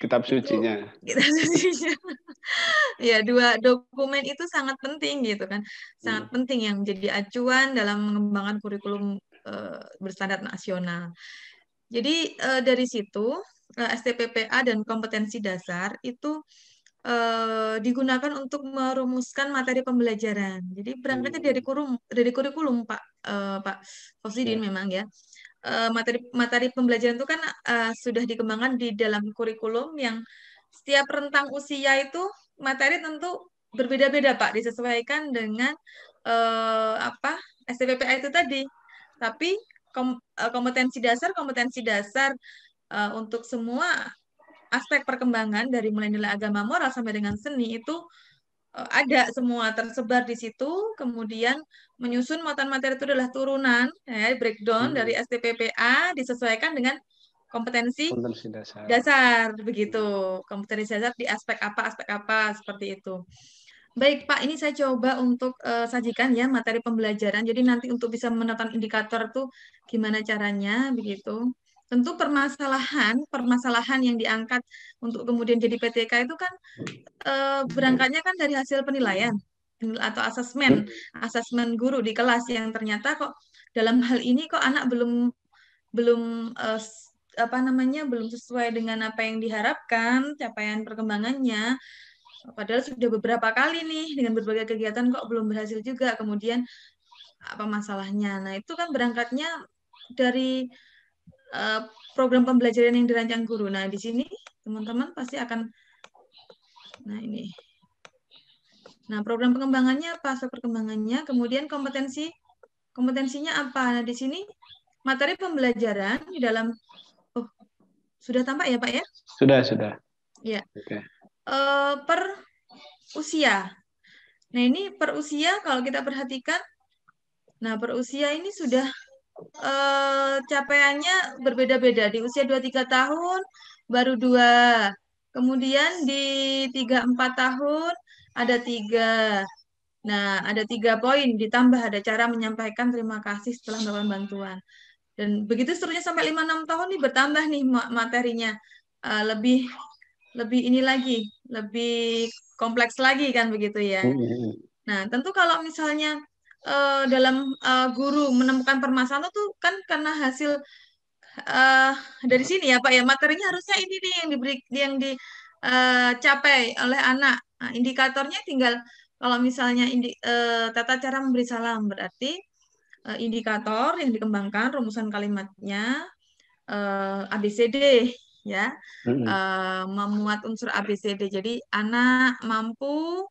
S1: kitab sucinya.
S2: Kitab sucinya. ya, dua dokumen itu sangat penting gitu kan. Sangat hmm. penting yang menjadi acuan dalam mengembangkan kurikulum uh, berstandar nasional. Jadi uh, dari situ uh, eh, STPPA dan kompetensi dasar itu digunakan untuk merumuskan materi pembelajaran. Jadi berangkatnya hmm. dari kurum dari kurikulum Pak uh, Pak Fosidin yeah. memang ya. Eh, materi materi pembelajaran itu kan uh, sudah dikembangkan di dalam kurikulum yang setiap rentang usia itu materi tentu berbeda-beda Pak disesuaikan dengan uh, apa STPPA itu tadi. Tapi kom kompetensi dasar kompetensi dasar uh, untuk semua aspek perkembangan dari mulai nilai agama moral sampai dengan seni itu Eh, ada semua tersebar di situ, kemudian menyusun muatan materi itu adalah turunan, ya, breakdown hmm. dari STPPA disesuaikan dengan kompetensi, kompetensi
S1: dasar. dasar,
S2: begitu. Kompetensi dasar di aspek apa, aspek apa, seperti itu. Baik Pak, ini saya coba untuk uh, sajikan ya materi pembelajaran. Jadi nanti untuk bisa menonton indikator tuh gimana caranya, begitu tentu permasalahan permasalahan yang diangkat untuk kemudian jadi PTK itu kan e, berangkatnya kan dari hasil penilaian atau asesmen asesmen guru di kelas yang ternyata kok dalam hal ini kok anak belum belum e, apa namanya belum sesuai dengan apa yang diharapkan capaian perkembangannya padahal sudah beberapa kali nih dengan berbagai kegiatan kok belum berhasil juga kemudian apa masalahnya nah itu kan berangkatnya dari Eh, program pembelajaran yang dirancang guru. Nah, di sini teman-teman pasti akan Nah, ini. Nah, program pengembangannya apa? Aspek perkembangannya, kemudian kompetensi kompetensinya apa? Nah, di sini materi pembelajaran di dalam Oh, sudah tampak ya, Pak ya? Sudah, sudah. Ya. Okay. Uh, eh, per usia. Nah, ini per usia kalau kita perhatikan Nah, per usia ini sudah uh, capaiannya berbeda-beda. Di usia 23 tahun baru dua. Kemudian di 34 tahun ada tiga. Nah, ada tiga poin ditambah ada cara menyampaikan terima kasih setelah melakukan bantuan. Dan begitu seterusnya sampai lima enam tahun nih bertambah nih materinya. Uh, lebih lebih ini lagi, lebih kompleks lagi kan begitu ya. Mm-hmm. Nah, tentu kalau misalnya uh, dalam uh, guru menemukan permasalahan itu kan karena hasil uh, dari sini ya Pak ya materinya harusnya ini nih yang diberi yang dicapai uh, oleh anak. Nah, indikatornya tinggal kalau misalnya indi, uh, tata cara memberi salam berarti uh, indikator yang dikembangkan rumusan kalimatnya uh, ABCD ya mm -hmm. uh, memuat unsur ABCD. Jadi anak mampu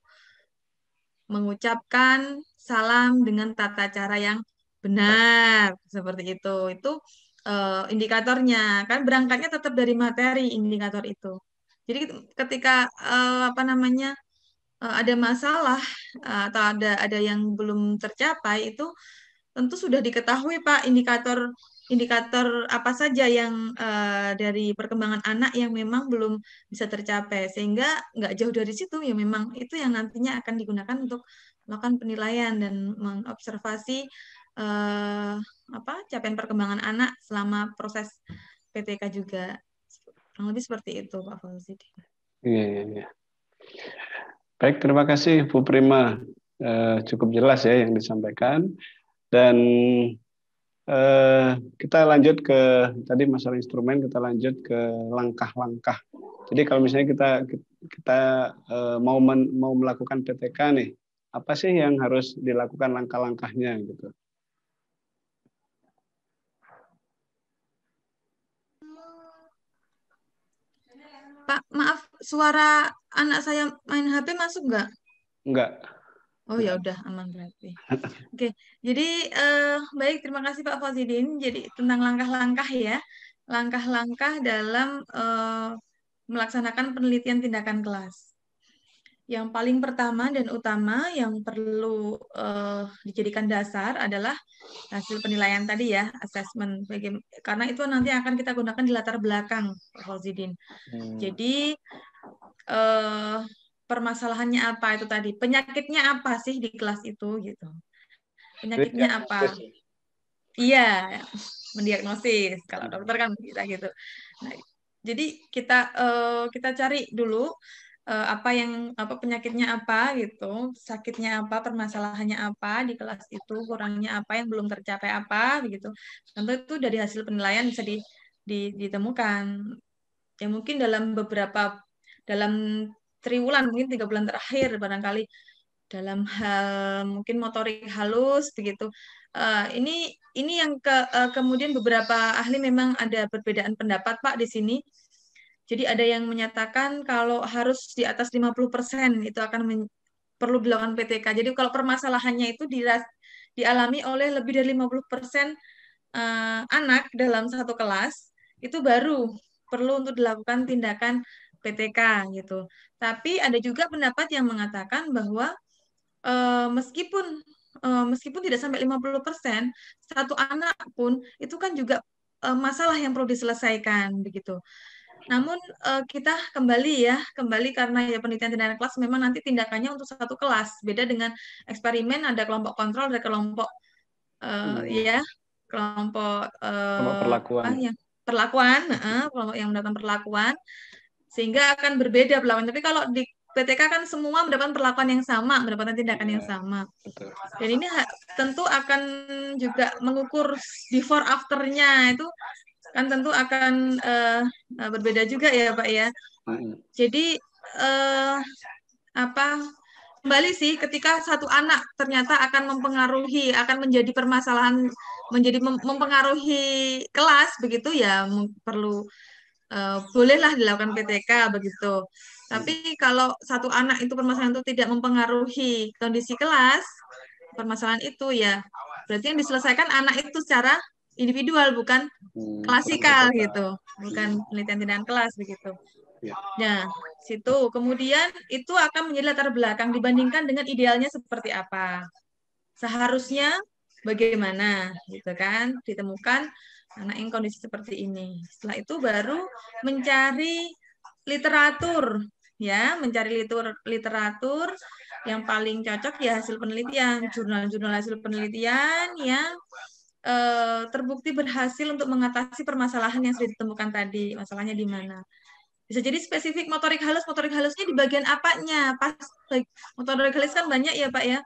S2: mengucapkan salam dengan tata cara yang benar seperti itu itu uh, indikatornya kan berangkatnya tetap dari materi indikator itu jadi ketika uh, apa namanya uh, ada masalah uh, atau ada ada yang belum tercapai itu tentu sudah diketahui pak indikator indikator apa saja yang uh, dari perkembangan anak yang memang belum bisa tercapai sehingga nggak jauh dari situ ya memang itu yang nantinya akan digunakan untuk melakukan penilaian dan mengobservasi uh, apa capaian perkembangan anak selama proses PTK juga kurang lebih seperti itu Pak Fauzi.
S1: Iya, iya, iya. Baik, terima kasih Bu Prima. uh, cukup jelas ya yang disampaikan dan uh, kita lanjut ke tadi masalah instrumen, kita lanjut ke langkah-langkah. Jadi kalau misalnya kita kita uh, mau men, mau melakukan PTK nih, apa sih yang harus dilakukan langkah-langkahnya gitu.
S2: Pak, maaf suara anak saya main HP masuk nggak? Nggak. Oh ya udah aman berarti. Oke, jadi eh, baik terima kasih Pak Fazidin. Jadi tentang langkah-langkah ya, langkah-langkah dalam eh, melaksanakan penelitian tindakan kelas. Yang paling pertama dan utama yang perlu uh, dijadikan dasar adalah hasil penilaian tadi ya, assessment. Karena itu nanti akan kita gunakan di latar belakang, Pak Fauzidin. Hmm. Jadi uh, permasalahannya apa itu tadi? Penyakitnya apa sih di kelas itu gitu? Penyakitnya apa? Iya, mendiagnosis. Kalau dokter kan kita gitu. Nah, jadi kita uh, kita cari dulu uh, apa yang apa penyakitnya apa gitu, sakitnya apa, permasalahannya apa di kelas itu, kurangnya apa yang belum tercapai apa begitu. Tentu itu dari hasil penilaian bisa di, di, ditemukan. Ya mungkin dalam beberapa dalam triwulan mungkin tiga bulan terakhir barangkali dalam hal mungkin motorik halus begitu. Uh, ini ini yang ke, uh, kemudian beberapa ahli memang ada perbedaan pendapat Pak di sini jadi ada yang menyatakan kalau harus di atas 50% itu akan men, perlu dilakukan PTK. Jadi kalau permasalahannya itu dialami oleh lebih dari 50% uh, eh, anak dalam satu kelas, itu baru perlu untuk dilakukan tindakan PTK gitu. Tapi ada juga pendapat yang mengatakan bahwa uh, meskipun uh, meskipun tidak sampai 50%, satu anak pun itu kan juga masalah yang perlu diselesaikan begitu. Namun uh, kita kembali ya, kembali karena ya penelitian tindakan kelas memang nanti tindakannya untuk satu kelas. Beda dengan eksperimen ada kelompok kontrol, ada kelompok uh, hmm. ya, kelompok, uh, kelompok perlakuan. Ah, yang perlakuan, uh, kelompok yang mendapatkan perlakuan sehingga akan berbeda perlakuan. Tapi kalau di PTK kan semua mendapatkan perlakuan yang sama, mendapatkan tindakan ya, yang iya, sama. Betul. Dan ini tentu akan juga mengukur before afternya itu kan tentu akan uh, berbeda juga ya Pak ya. Jadi uh, apa kembali sih ketika satu anak ternyata akan mempengaruhi akan menjadi permasalahan menjadi mem mempengaruhi kelas begitu ya perlu uh, bolehlah dilakukan PTK begitu tapi kalau satu anak itu permasalahan itu tidak mempengaruhi kondisi kelas permasalahan itu ya berarti yang diselesaikan anak itu secara individual bukan hmm, klasikal gitu bukan penelitian tindakan kelas begitu ya. nah situ kemudian itu akan menjadi latar belakang dibandingkan dengan idealnya seperti apa seharusnya bagaimana gitu kan ditemukan anak yang kondisi seperti ini setelah itu baru mencari literatur ya mencari litur, literatur yang paling cocok ya hasil penelitian jurnal-jurnal hasil penelitian yang Eh, terbukti berhasil untuk mengatasi permasalahan yang sudah ditemukan tadi. Masalahnya di mana? Bisa jadi spesifik motorik halus, motorik halusnya di bagian apanya? Pas motorik halus kan banyak ya, Pak ya.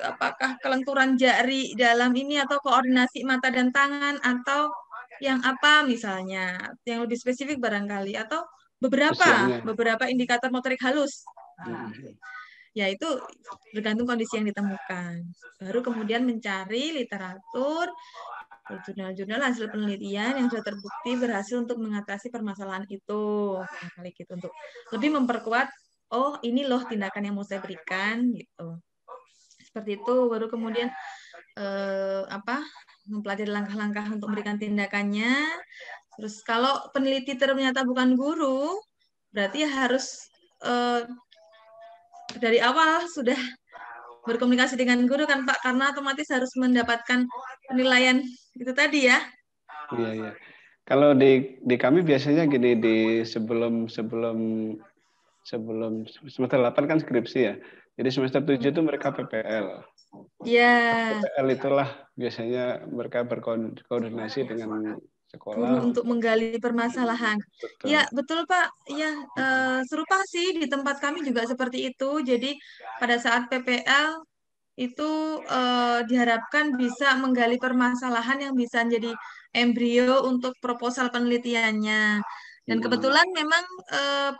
S2: apakah kelenturan jari dalam ini atau koordinasi mata dan tangan atau yang apa misalnya yang lebih spesifik barangkali atau beberapa beberapa indikator motorik halus. Hmm ya itu bergantung kondisi yang ditemukan. Baru kemudian mencari literatur, jurnal-jurnal hasil penelitian yang sudah terbukti berhasil untuk mengatasi permasalahan itu. Kali gitu untuk lebih memperkuat oh ini loh tindakan yang mau saya berikan gitu. Seperti itu baru kemudian eh, apa? mempelajari langkah-langkah untuk memberikan tindakannya. Terus kalau peneliti ternyata bukan guru, berarti harus eh, dari awal sudah berkomunikasi dengan guru kan Pak karena otomatis harus mendapatkan penilaian itu tadi ya.
S1: Iya iya. Kalau di di kami biasanya gini di sebelum sebelum sebelum semester 8 kan skripsi ya. Jadi semester 7 itu mereka PPL.
S2: Iya. Yeah.
S1: PPL itulah biasanya mereka berkoordinasi dengan sekolah hmm, untuk
S2: menggali permasalahan. Betul. Ya betul Pak. Ya uh, serupa sih di tempat kami juga seperti itu. Jadi pada saat PPL itu uh, diharapkan bisa menggali permasalahan yang bisa jadi embrio untuk proposal penelitiannya. Dan hmm. kebetulan memang uh,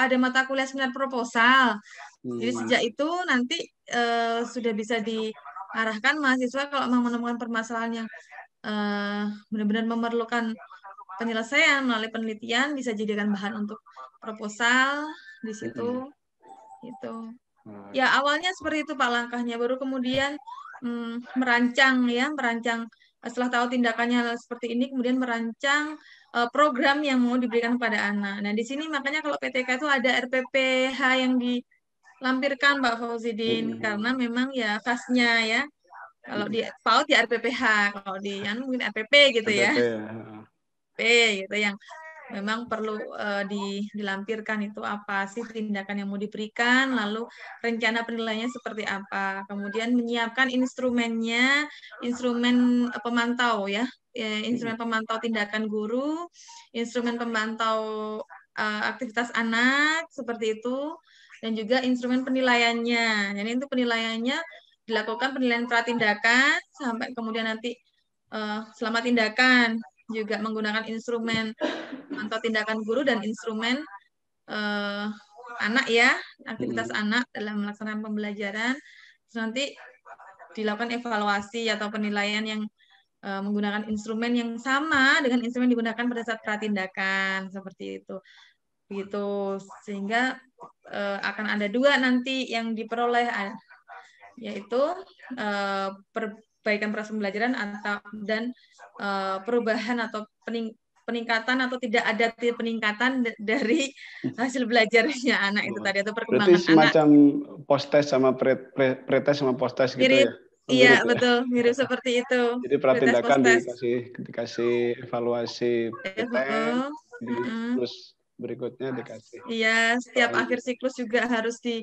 S2: ada mata kuliah seminar proposal. Jadi hmm. sejak itu nanti uh, sudah bisa diarahkan mahasiswa kalau mau menemukan permasalahan yang Eh, benar-benar memerlukan penyelesaian melalui penelitian bisa jadikan bahan untuk proposal di hmm. situ itu hmm. ya awalnya seperti itu pak langkahnya baru kemudian um, merancang ya merancang eh, setelah tahu tindakannya seperti ini kemudian merancang uh, program yang mau diberikan kepada anak nah di sini makanya kalau PTK itu ada RPPH yang dilampirkan pak Fauzidin -hmm. karena memang ya khasnya ya kalau di PAUD di RPPH, kalau di yang mungkin RPP gitu ya.
S1: RPP
S2: ya. gitu yang memang perlu uh, di, dilampirkan itu apa sih tindakan yang mau diberikan, lalu rencana penilaiannya seperti apa, kemudian menyiapkan instrumennya, instrumen eh, pemantau ya. ya, instrumen pemantau tindakan guru, instrumen pemantau uh, aktivitas anak seperti itu, dan juga instrumen penilaiannya. Jadi itu penilaiannya dilakukan penilaian pratindakan sampai kemudian nanti uh, selama tindakan juga menggunakan instrumen atau tindakan guru dan instrumen uh, anak ya aktivitas hmm. anak dalam melaksanakan pembelajaran terus nanti dilakukan evaluasi atau penilaian yang uh, menggunakan instrumen yang sama dengan instrumen digunakan pada saat pratindakan seperti itu begitu sehingga uh, akan ada dua nanti yang diperoleh yaitu uh, perbaikan proses pembelajaran atau dan uh, perubahan atau pening, peningkatan atau tidak ada peningkatan dari hasil belajarnya anak itu tadi atau perkembangan Berarti semacam
S1: anak. post test sama pre, pre, pre test sama post test gitu mirip, ya. Iya ya. betul
S2: mirip seperti itu. Jadi pratindakan dikasih
S1: dikasih evaluasi PTN, di, mm terus berikutnya dikasih.
S2: Iya setiap nah, akhir siklus juga harus di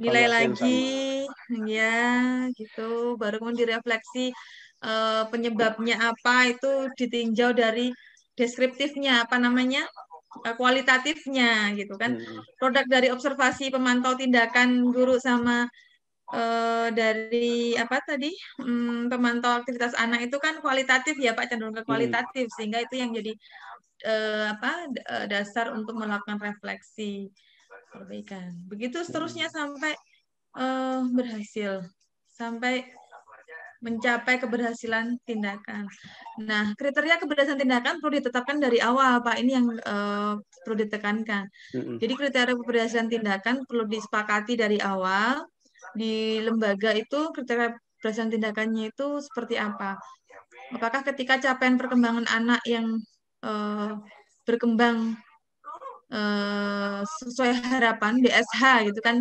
S1: nilai lagi
S2: sama. ya gitu baru kemudian direfleksi uh, penyebabnya apa itu ditinjau dari deskriptifnya apa namanya uh, kualitatifnya gitu kan hmm. produk dari observasi pemantau tindakan guru sama uh, dari apa tadi hmm, pemantau aktivitas anak itu kan kualitatif ya Pak cenderung ke hmm. kualitatif hmm. sehingga itu yang jadi uh, apa dasar untuk melakukan refleksi perbaikan. Begitu hmm. seterusnya sampai uh, berhasil, sampai mencapai keberhasilan tindakan. Nah, kriteria keberhasilan tindakan perlu ditetapkan dari awal, Pak. Ini yang uh, perlu ditekankan. Hmm. Jadi kriteria keberhasilan tindakan perlu disepakati dari awal di lembaga itu kriteria keberhasilan tindakannya itu seperti apa? Apakah ketika capaian perkembangan anak yang uh, berkembang Eh, sesuai harapan BSH gitu kan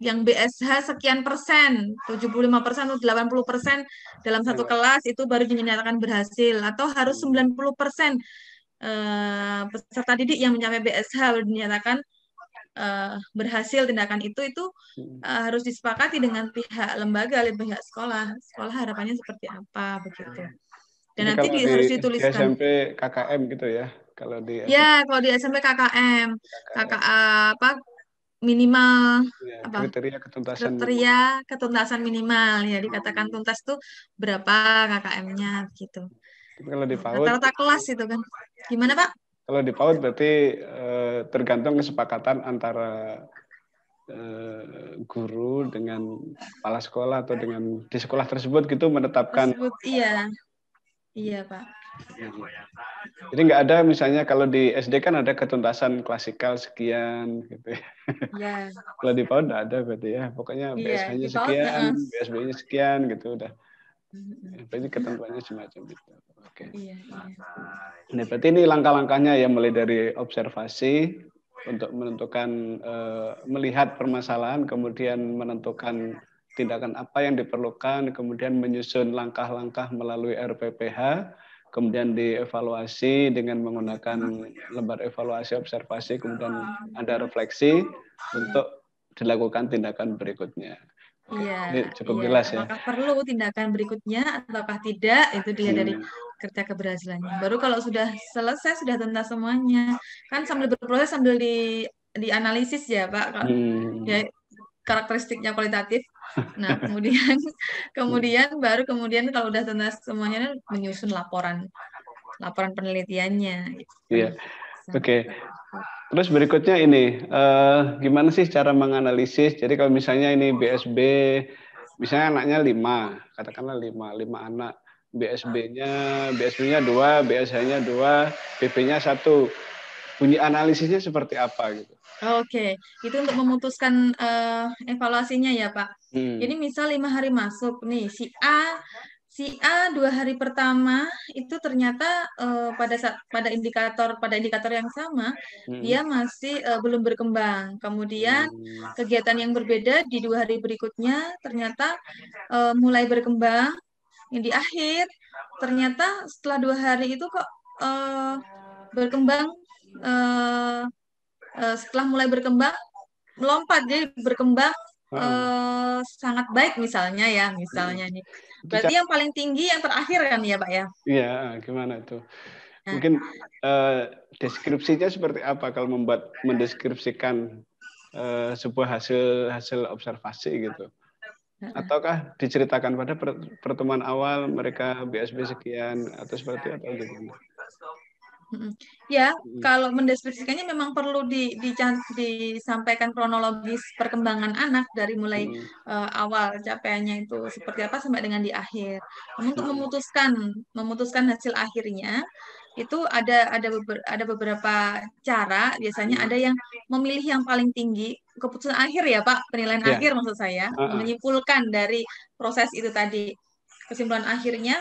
S2: yang BSH sekian persen, 75 persen atau 80 persen dalam satu iya. kelas itu baru dinyatakan berhasil atau harus 90 hmm. persen eh, peserta didik yang mencapai BSH baru dinyatakan eh, berhasil tindakan itu itu hmm. harus disepakati dengan pihak lembaga oleh pihak sekolah. Sekolah harapannya seperti apa begitu.
S1: Dan Jadi nanti di, harus dituliskan SMP KKM gitu ya kalau di ya
S2: SMP. kalau di SMP KKM KKM KKA apa minimal ya, apa
S1: kriteria ketuntasan kriteria
S2: minimal. ketuntasan minimal ya hmm. dikatakan tuntas tuh berapa KKM-nya
S1: gitu kalau di PAUD rata-rata
S2: kelas itu kan gimana pak
S1: kalau di PAUD berarti eh, tergantung kesepakatan antara eh, guru dengan kepala sekolah atau dengan di sekolah tersebut gitu menetapkan tersebut,
S2: iya Iya Pak.
S1: Jadi nggak ada misalnya kalau di SD kan ada ketuntasan klasikal sekian gitu ya. Iya. kalau di PAUD nggak ada berarti ya. Pokoknya iya, BSH-nya sekian, BSB-nya sekian gitu udah. Berarti ketentuannya semacam itu. Oke. Iya, iya. Nah, berarti ini langkah-langkahnya ya mulai dari observasi untuk menentukan uh, melihat permasalahan kemudian menentukan tindakan apa yang diperlukan, kemudian menyusun langkah-langkah melalui RPPH, kemudian dievaluasi dengan menggunakan lembar evaluasi observasi, kemudian ada refleksi untuk dilakukan tindakan berikutnya.
S2: Iya, cukup ya. jelas ya. Apakah perlu tindakan berikutnya ataukah tidak itu dia hmm. dari kerja keberhasilannya. Baru kalau sudah selesai sudah tuntas semuanya. Kan sambil berproses sambil di dianalisis ya, Pak. Hmm. Ya karakteristiknya kualitatif. Nah, kemudian kemudian iya. baru kemudian kalau udah tuntas semuanya kan menyusun laporan laporan penelitiannya. Gitu.
S1: Iya. Oke. Okay. Terus berikutnya ini uh, gimana sih cara menganalisis? Jadi kalau misalnya ini BSB misalnya anaknya 5, katakanlah 5, 5 anak. BSB-nya, BSB-nya 2, BSH-nya 2, BP-nya 1. Bunyi analisisnya seperti apa gitu?
S2: Oke, okay. itu untuk memutuskan uh, evaluasinya ya Pak. Hmm. Jadi misal lima hari masuk nih si A, si A dua hari pertama itu ternyata uh, pada saat pada indikator pada indikator yang sama hmm. dia masih uh, belum berkembang. Kemudian hmm. kegiatan yang berbeda di dua hari berikutnya ternyata uh, mulai berkembang. Yang di akhir ternyata setelah dua hari itu kok uh, berkembang. Uh, Eh, setelah mulai berkembang melompat jadi berkembang uh, sangat baik misalnya ya misalnya nih hmm. berarti yang paling tinggi yang terakhir kan ya pak ya
S1: iya gimana tuh nah. mungkin uh, deskripsinya seperti apa kalau membuat mendeskripsikan uh, sebuah hasil hasil observasi gitu ataukah diceritakan pada pertemuan awal mereka BSB sekian atau seperti apa gitu
S2: Ya, kalau mendeskripsikannya memang perlu di, di, disampaikan kronologis perkembangan anak dari mulai hmm. uh, awal capaiannya itu seperti apa sampai dengan di akhir. Namun untuk memutuskan memutuskan hasil akhirnya itu ada ada beber, ada beberapa cara. Biasanya hmm. ada yang memilih yang paling tinggi keputusan akhir ya Pak, penilaian yeah. akhir maksud saya, uh -uh. menyimpulkan dari proses itu tadi kesimpulan akhirnya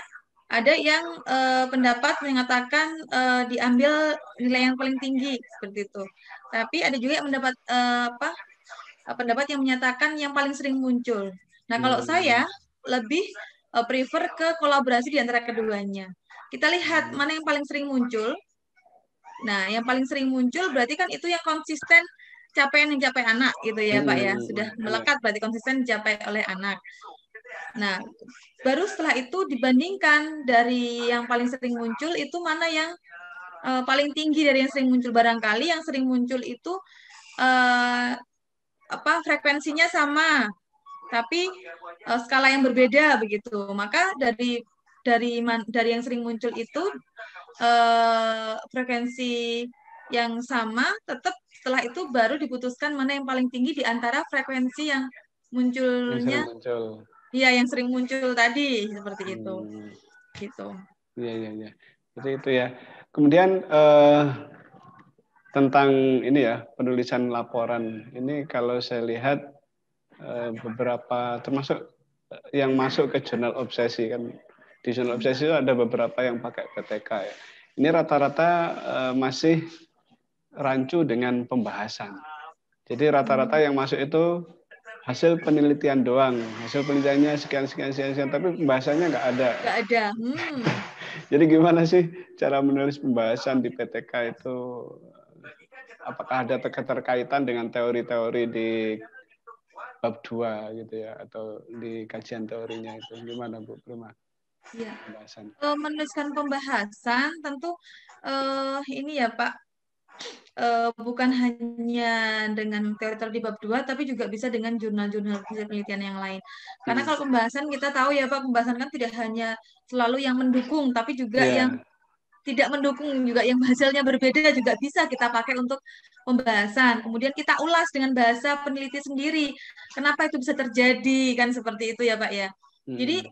S2: ada yang uh, pendapat mengatakan uh, diambil nilai yang paling tinggi seperti itu. Tapi ada juga yang mendapat uh, apa? pendapat yang menyatakan yang paling sering muncul. Nah, kalau hmm. saya lebih uh, prefer ke kolaborasi di antara keduanya. Kita lihat hmm. mana yang paling sering muncul. Nah, yang paling sering muncul berarti kan itu yang konsisten capaian yang dicapai anak gitu ya, hmm. Pak ya. Hmm. Sudah melekat berarti konsisten capai oleh anak. Nah, baru setelah itu dibandingkan dari yang paling sering muncul itu mana yang uh, paling tinggi dari yang sering muncul barangkali yang sering muncul itu uh, apa frekuensinya sama tapi uh, skala yang berbeda begitu. Maka dari dari man, dari yang sering muncul itu uh, frekuensi yang sama tetap setelah itu baru diputuskan mana yang paling tinggi di antara frekuensi yang munculnya
S1: muncul
S2: Iya, yang sering muncul tadi seperti hmm. itu. Gitu.
S1: Iya, iya, iya. Seperti itu ya. Kemudian eh, tentang ini ya, penulisan laporan. Ini kalau saya lihat eh, beberapa termasuk eh, yang masuk ke jurnal obsesi kan di jurnal obsesi itu ada beberapa yang pakai PTK ya. Ini rata-rata eh, masih rancu dengan pembahasan. Jadi rata-rata hmm. yang masuk itu hasil penelitian doang hasil penelitiannya sekian sekian sekian, sekian tapi pembahasannya nggak ada
S2: nggak ada hmm.
S1: jadi gimana sih cara menulis pembahasan di PTK itu apakah ada keterkaitan dengan teori-teori di bab dua gitu ya atau di kajian teorinya itu gimana Bu Prima? Ya. Pembahasan.
S2: menuliskan pembahasan tentu eh, ini ya Pak uh, bukan hanya dengan teori-teori di bab 2 tapi juga bisa dengan jurnal-jurnal penelitian yang lain. Karena hmm. kalau pembahasan kita tahu ya Pak, pembahasan kan tidak hanya selalu yang mendukung tapi juga yeah. yang tidak mendukung juga yang hasilnya berbeda juga bisa kita pakai untuk pembahasan. Kemudian kita ulas dengan bahasa peneliti sendiri. Kenapa itu bisa terjadi kan seperti itu ya Pak ya. Hmm. Jadi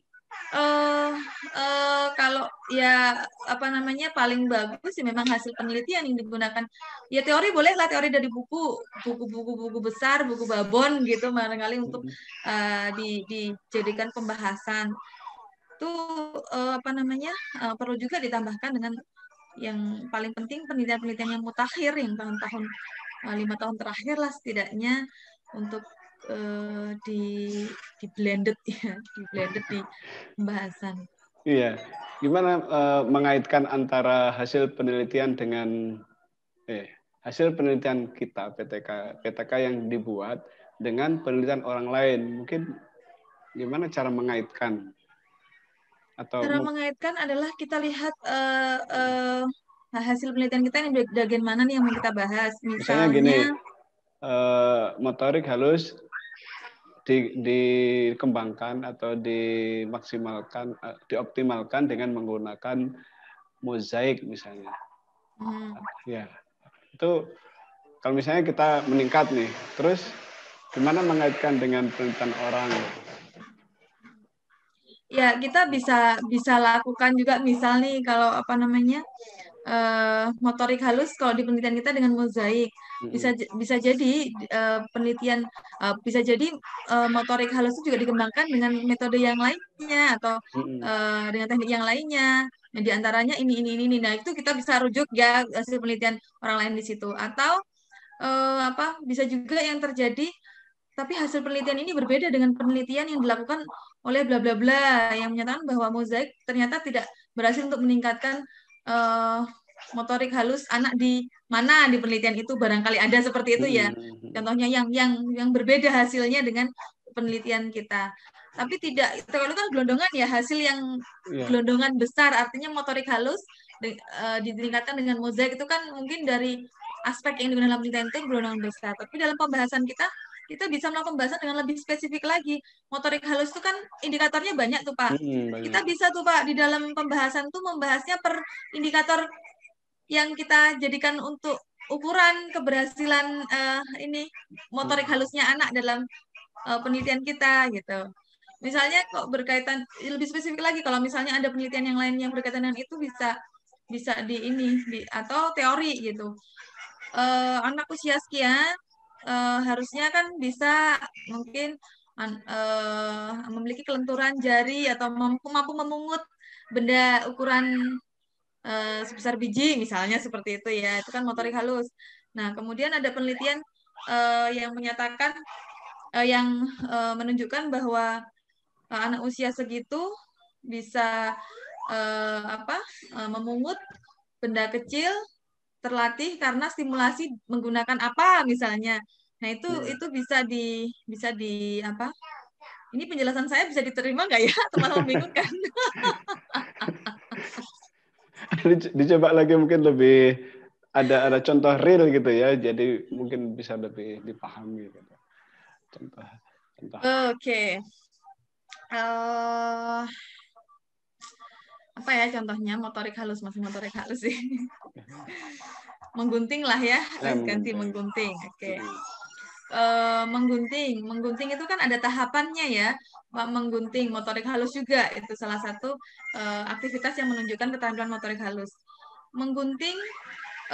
S2: uh, uh, kalau ya apa namanya paling bagus sih memang hasil penelitian yang digunakan ya teori boleh lah teori dari buku buku-buku buku besar buku babon gitu barangkali untuk uh, di, dijadikan pembahasan itu uh, apa namanya uh, perlu juga ditambahkan dengan yang paling penting penelitian-penelitian yang mutakhir yang tahun-tahun lima tahun terakhir lah setidaknya untuk Eh, di di blended ya, di blended di pembahasan.
S1: Iya. Gimana uh, mengaitkan antara hasil penelitian dengan eh hasil penelitian kita PTK PTK yang dibuat dengan penelitian orang lain? Mungkin gimana cara mengaitkan? Atau cara
S2: mengaitkan adalah kita lihat uh, uh, Nah, hasil penelitian kita ini bagian mana nih yang mau kita bahas? Misalnya, Misalnya gini,
S1: uh, motorik halus di, dikembangkan atau dimaksimalkan, eh, dioptimalkan dengan menggunakan mozaik misalnya. Hmm. Ya, itu kalau misalnya kita meningkat nih, terus gimana mengaitkan dengan penelitian orang?
S2: Ya, kita bisa bisa lakukan juga misal nih kalau apa namanya uh, motorik halus kalau di penelitian kita dengan mozaik bisa bisa jadi uh, penelitian uh, bisa jadi uh, motorik halus itu juga dikembangkan dengan metode yang lainnya atau uh, dengan teknik yang lainnya nah, diantaranya ini ini ini ini nah itu kita bisa rujuk ya hasil penelitian orang lain di situ atau uh, apa bisa juga yang terjadi tapi hasil penelitian ini berbeda dengan penelitian yang dilakukan oleh bla bla bla yang menyatakan bahwa mozaik ternyata tidak berhasil untuk meningkatkan uh, motorik halus anak di mana di penelitian itu barangkali ada seperti itu ya hmm. contohnya yang yang yang berbeda hasilnya dengan penelitian kita tapi tidak terlalu kan gelondongan ya hasil yang yeah. gelondongan besar artinya motorik halus di, uh, eh, ditingkatkan dengan mozaik itu kan mungkin dari aspek yang digunakan dalam penelitian itu gelondongan besar tapi dalam pembahasan kita kita bisa melakukan pembahasan dengan lebih spesifik lagi. Motorik halus itu kan indikatornya banyak tuh, Pak. Hmm, banyak. Kita bisa tuh, Pak, di dalam pembahasan tuh membahasnya per indikator yang kita jadikan untuk ukuran keberhasilan uh, ini motorik hmm. halusnya anak dalam uh, penelitian kita gitu. Misalnya kok berkaitan lebih spesifik lagi kalau misalnya ada penelitian yang lain yang berkaitan dengan itu bisa bisa di ini di, atau teori gitu. Uh, anak usia sekian uh, harusnya kan bisa mungkin uh, memiliki kelenturan jari atau mampu, mampu memungut benda ukuran uh, sebesar biji misalnya seperti itu ya itu kan motorik halus. Nah kemudian ada penelitian uh, yang menyatakan uh, yang uh, menunjukkan bahwa uh, anak usia segitu bisa uh, apa uh, memungut benda kecil terlatih karena stimulasi menggunakan apa misalnya. Nah, itu ya. itu bisa di bisa di apa? Ini penjelasan saya bisa diterima nggak ya? teman-teman bingung kan?
S1: Dicoba lagi mungkin lebih ada ada contoh real gitu ya. Jadi mungkin bisa lebih dipahami gitu. Contoh. contoh.
S2: Oke. Okay. Uh, eh, apa ya contohnya motorik halus masih motorik halus sih menggunting lah ya ganti menggunting oke okay. Iya. Uh, eh, menggunting. Menggunting itu kan ada tahapannya ya. Menggunting motorik halus juga itu salah satu uh, aktivitas yang menunjukkan keterampilan motorik halus. Menggunting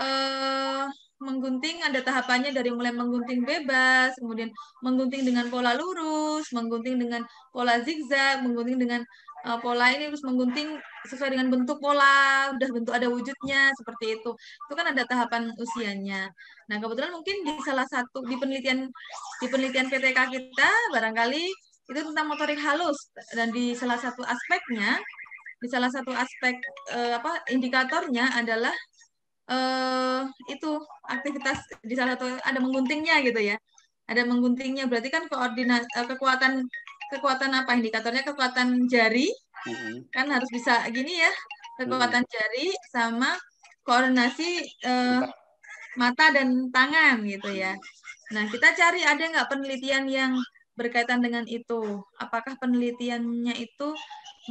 S2: uh, menggunting ada tahapannya dari mulai menggunting bebas, kemudian menggunting dengan pola lurus, menggunting dengan pola zigzag, menggunting dengan Eh, pola ini harus menggunting sesuai dengan bentuk pola, udah bentuk ada wujudnya seperti itu. Itu kan ada tahapan usianya. Nah, kebetulan mungkin di salah satu di penelitian di penelitian PTK kita barangkali itu tentang motorik halus dan di salah satu aspeknya di salah satu aspek eh, apa indikatornya adalah eh, itu aktivitas di salah satu ada mengguntingnya gitu ya ada mengguntingnya berarti kan koordinat eh, kekuatan kekuatan apa indikatornya kekuatan jari mm -hmm. kan harus bisa gini ya kekuatan mm -hmm. jari sama koordinasi uh, mata dan tangan gitu ya. Nah kita cari ada nggak penelitian yang berkaitan dengan itu. Apakah penelitiannya itu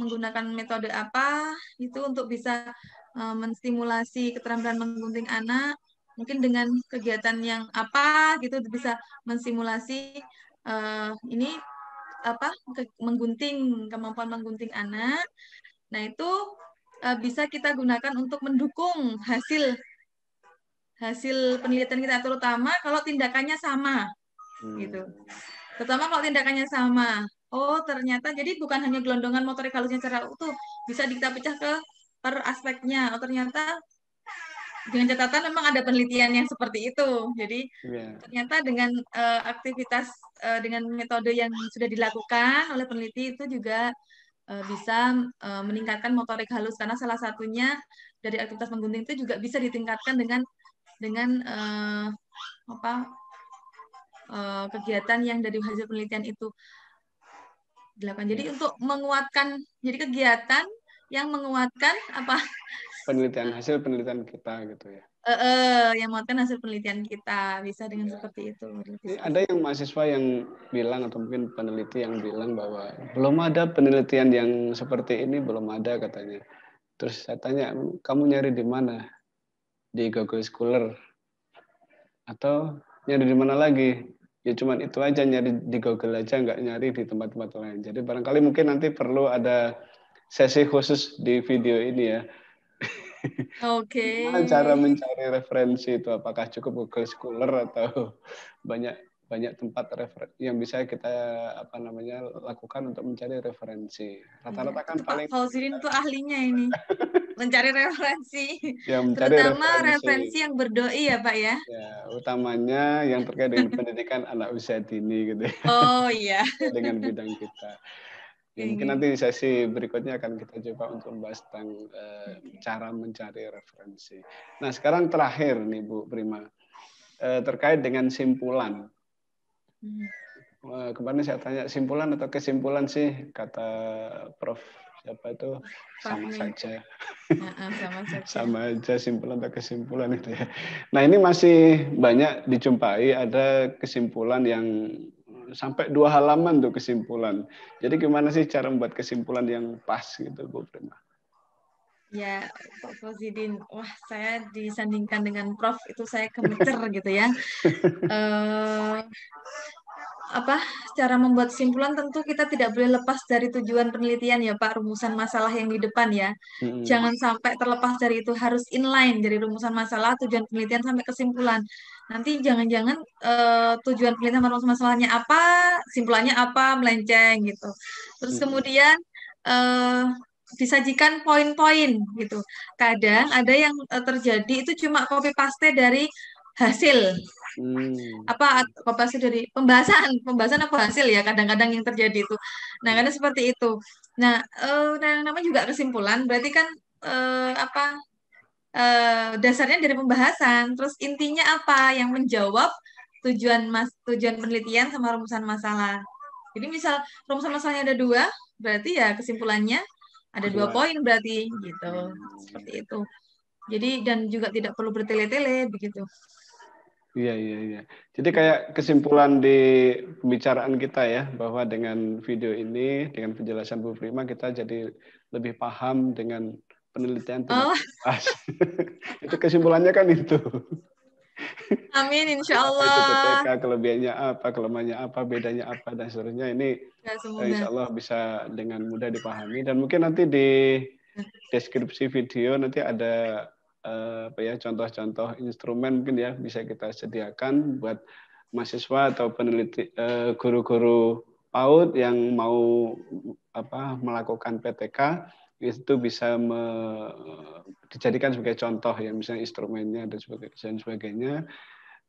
S2: menggunakan metode apa itu untuk bisa uh, menstimulasi keterampilan menggunting anak mungkin dengan kegiatan yang apa gitu bisa mensimulasi uh, eh, ini apa ke, menggunting kemampuan menggunting anak nah itu eh, bisa kita gunakan untuk mendukung hasil hasil penelitian kita terutama kalau tindakannya sama hmm. gitu terutama kalau tindakannya sama oh ternyata jadi bukan hanya gelondongan motorik halusnya secara utuh bisa kita pecah ke per aspeknya oh ternyata dengan catatan memang ada penelitian yang seperti itu. Jadi yeah. ternyata dengan uh, aktivitas uh, dengan metode yang sudah dilakukan oleh peneliti itu juga uh, bisa uh, meningkatkan motorik halus karena salah satunya dari aktivitas menggunting itu juga bisa ditingkatkan dengan dengan uh, apa uh, kegiatan yang dari hasil penelitian itu dilakukan. Jadi iya. untuk menguatkan jadi kegiatan yang menguatkan apa
S1: penelitian nah. hasil penelitian kita gitu ya.
S2: eh uh, yang mungkin hasil penelitian kita bisa dengan ya. seperti itu. Ada
S1: yang mahasiswa yang bilang atau mungkin peneliti yang bilang bahwa belum ada penelitian yang seperti ini belum ada katanya. Terus saya tanya kamu nyari di mana? Di Google Scholar atau nyari di mana lagi? Ya cuman itu aja nyari di Google aja nggak nyari di tempat-tempat lain. Jadi barangkali mungkin nanti perlu ada sesi khusus di video ini ya Oke. Okay. cara mencari referensi itu apakah cukup Google Scholar atau banyak banyak tempat refer yang bisa kita apa namanya lakukan untuk mencari referensi. Rata-rata kan Pak paling Fauzirin tuh ahlinya ini mencari referensi. Ya, mencari Terutama referensi. referensi yang berdoi ya Pak ya. Ya utamanya yang terkait dengan pendidikan anak usia dini gitu. Ya.
S2: Oh iya. dengan bidang
S1: kita. Ya, mungkin iya. nanti di sesi berikutnya akan kita coba untuk membahas tentang uh, cara mencari referensi. Nah, sekarang terakhir nih Bu Prima uh, terkait dengan simpulan. Uh, kemarin saya tanya simpulan atau kesimpulan sih kata Prof siapa itu sama saja. sama saja. aja simpulan atau kesimpulan itu ya. Nah, ini masih banyak dijumpai ada kesimpulan yang sampai dua halaman tuh kesimpulan. Jadi gimana sih cara membuat kesimpulan yang pas gitu, Bu Prima?
S2: Ya, Pak Fauzidin. wah saya disandingkan dengan Prof itu saya kemeter gitu ya. uh, apa cara membuat simpulan tentu kita tidak boleh lepas dari tujuan penelitian ya Pak rumusan masalah yang di depan ya hmm. jangan sampai terlepas dari itu harus inline dari rumusan masalah tujuan penelitian sampai kesimpulan nanti jangan-jangan uh, tujuan penelitian rumusan masalahnya apa simpulannya apa melenceng gitu terus hmm. kemudian uh, disajikan poin-poin gitu kadang ada yang eh, terjadi itu cuma copy paste dari hasil hmm. apa apa sih dari pembahasan pembahasan apa hasil ya kadang-kadang yang terjadi itu nah karena seperti itu nah uh, yang namanya juga kesimpulan berarti kan eh, apa eh, dasarnya dari pembahasan terus intinya apa yang menjawab tujuan mas tujuan penelitian sama rumusan masalah jadi misal rumusan masalahnya ada dua berarti ya kesimpulannya ada dua poin berarti
S1: gitu hmm. seperti itu
S2: jadi dan juga tidak perlu bertele-tele begitu
S1: Iya iya iya. Jadi iya. kayak kesimpulan di pembicaraan kita ya bahwa dengan video ini dengan penjelasan Bu Prima kita jadi lebih paham dengan penelitian oh. itu kesimpulannya kan itu. Amin
S2: insya Allah. itu PTK,
S1: kelebihannya apa, kelemahannya apa, bedanya apa, dan seterusnya. Ini
S2: ya, insya
S1: Allah bisa dengan mudah dipahami. Dan mungkin nanti di deskripsi video nanti ada Eh, apa ya contoh-contoh instrumen mungkin ya bisa kita sediakan buat mahasiswa atau peneliti eh, guru-guru PAUD yang mau apa melakukan PTK itu bisa me, dijadikan sebagai contoh ya misalnya instrumennya dan sebagainya, dan sebagainya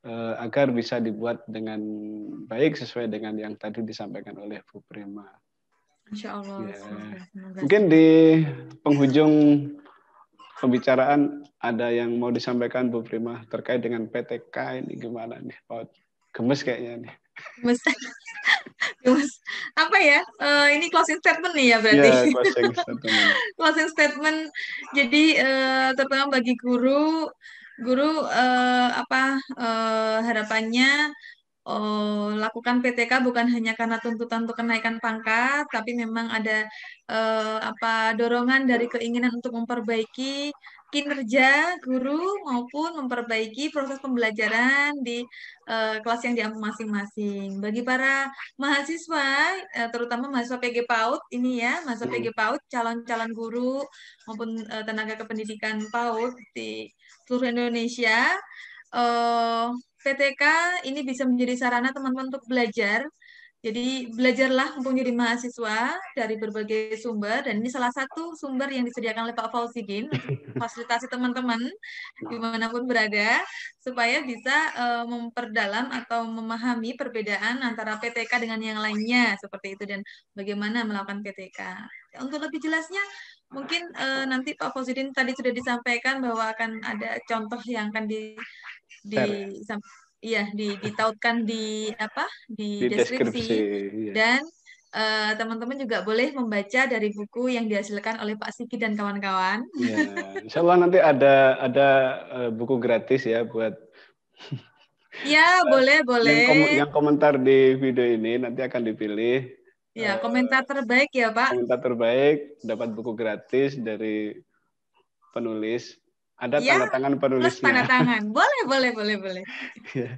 S1: eh, agar bisa dibuat dengan baik sesuai dengan yang tadi disampaikan oleh Bu Prima. Insya Allah. Ya. Mungkin di penghujung pembicaraan ada yang mau disampaikan Bu Prima terkait dengan PTK ini gimana nih Pak? Oh, gemes kayaknya nih.
S2: Gemes. Gemes. Apa ya? Uh, ini closing statement nih ya berarti. Yeah, closing statement. closing statement. Jadi uh, terutama bagi guru, guru uh, apa uh, harapannya Oh, lakukan PTK bukan hanya karena tuntutan untuk kenaikan pangkat, tapi memang ada eh, apa dorongan dari keinginan untuk memperbaiki kinerja guru maupun memperbaiki proses pembelajaran di uh, kelas yang diampu masing-masing. Bagi para mahasiswa, uh, terutama mahasiswa PG PAUD ini ya, mahasiswa PG hmm. PAUD, calon-calon guru maupun uh, tenaga kependidikan PAUD di seluruh Indonesia, uh, PTK ini bisa menjadi sarana teman-teman untuk belajar jadi belajarlah mumpung jadi mahasiswa dari berbagai sumber dan ini salah satu sumber yang disediakan oleh Pak Fauzikin fasilitasi teman-teman dimanapun berada supaya bisa uh, memperdalam atau memahami perbedaan antara PTK dengan yang lainnya seperti itu dan bagaimana melakukan PTK. Untuk lebih jelasnya mungkin uh, nanti Pak Fauzidin tadi sudah disampaikan bahwa akan ada contoh yang akan di,
S1: disampaikan
S2: iya di, ditautkan di apa di, di deskripsi, deskripsi iya. dan eh, teman-teman uh, juga boleh membaca dari buku yang dihasilkan oleh Pak Siki dan kawan-kawan. Ya,
S1: insya Allah nanti ada ada uh, buku gratis ya buat.
S2: Ya uh, boleh boleh. Yang, kom
S1: yang komentar di video ini nanti akan dipilih.
S2: Ya komentar terbaik ya Pak. Komentar
S1: terbaik dapat buku gratis dari penulis ada ya, tanda tangan penulisnya. Plus tanda
S2: tangan. Boleh, boleh, boleh, boleh.
S1: Iya.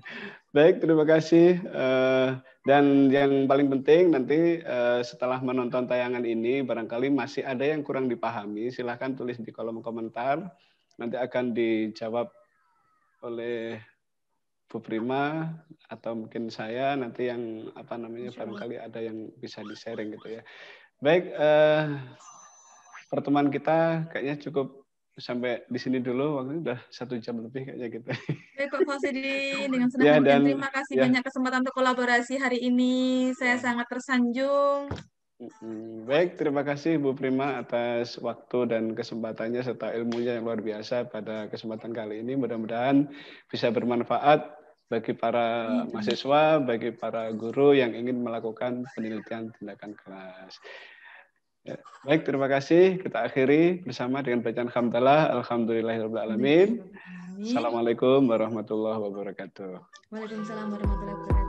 S1: Baik, terima kasih. Eh, dan yang paling penting nanti eh, setelah menonton tayangan ini, barangkali masih ada yang kurang dipahami, silahkan tulis di kolom komentar. Nanti akan dijawab oleh Bu Prima atau mungkin saya nanti yang apa namanya barangkali ada yang bisa di sharing gitu ya. Baik, eh, pertemuan kita kayaknya cukup sampai di sini dulu waktu sudah udah satu jam lebih kayaknya kita. Gitu.
S2: Baik, Pak Fosidi ya, dengan senang ya, dan, terima kasih ya. banyak kesempatan untuk kolaborasi hari ini. Saya ya. sangat tersanjung.
S1: Baik, terima kasih Bu Prima atas waktu dan kesempatannya serta ilmunya yang luar biasa pada kesempatan kali ini. Mudah-mudahan bisa bermanfaat bagi para mahasiswa, bagi para guru yang ingin melakukan penelitian tindakan kelas. Ya. Baik, terima kasih. Kita akhiri bersama dengan bacaan hamdalah. Alhamdulillahirrahmanirrahim. Assalamualaikum warahmatullahi wabarakatuh. Waalaikumsalam warahmatullahi wabarakatuh.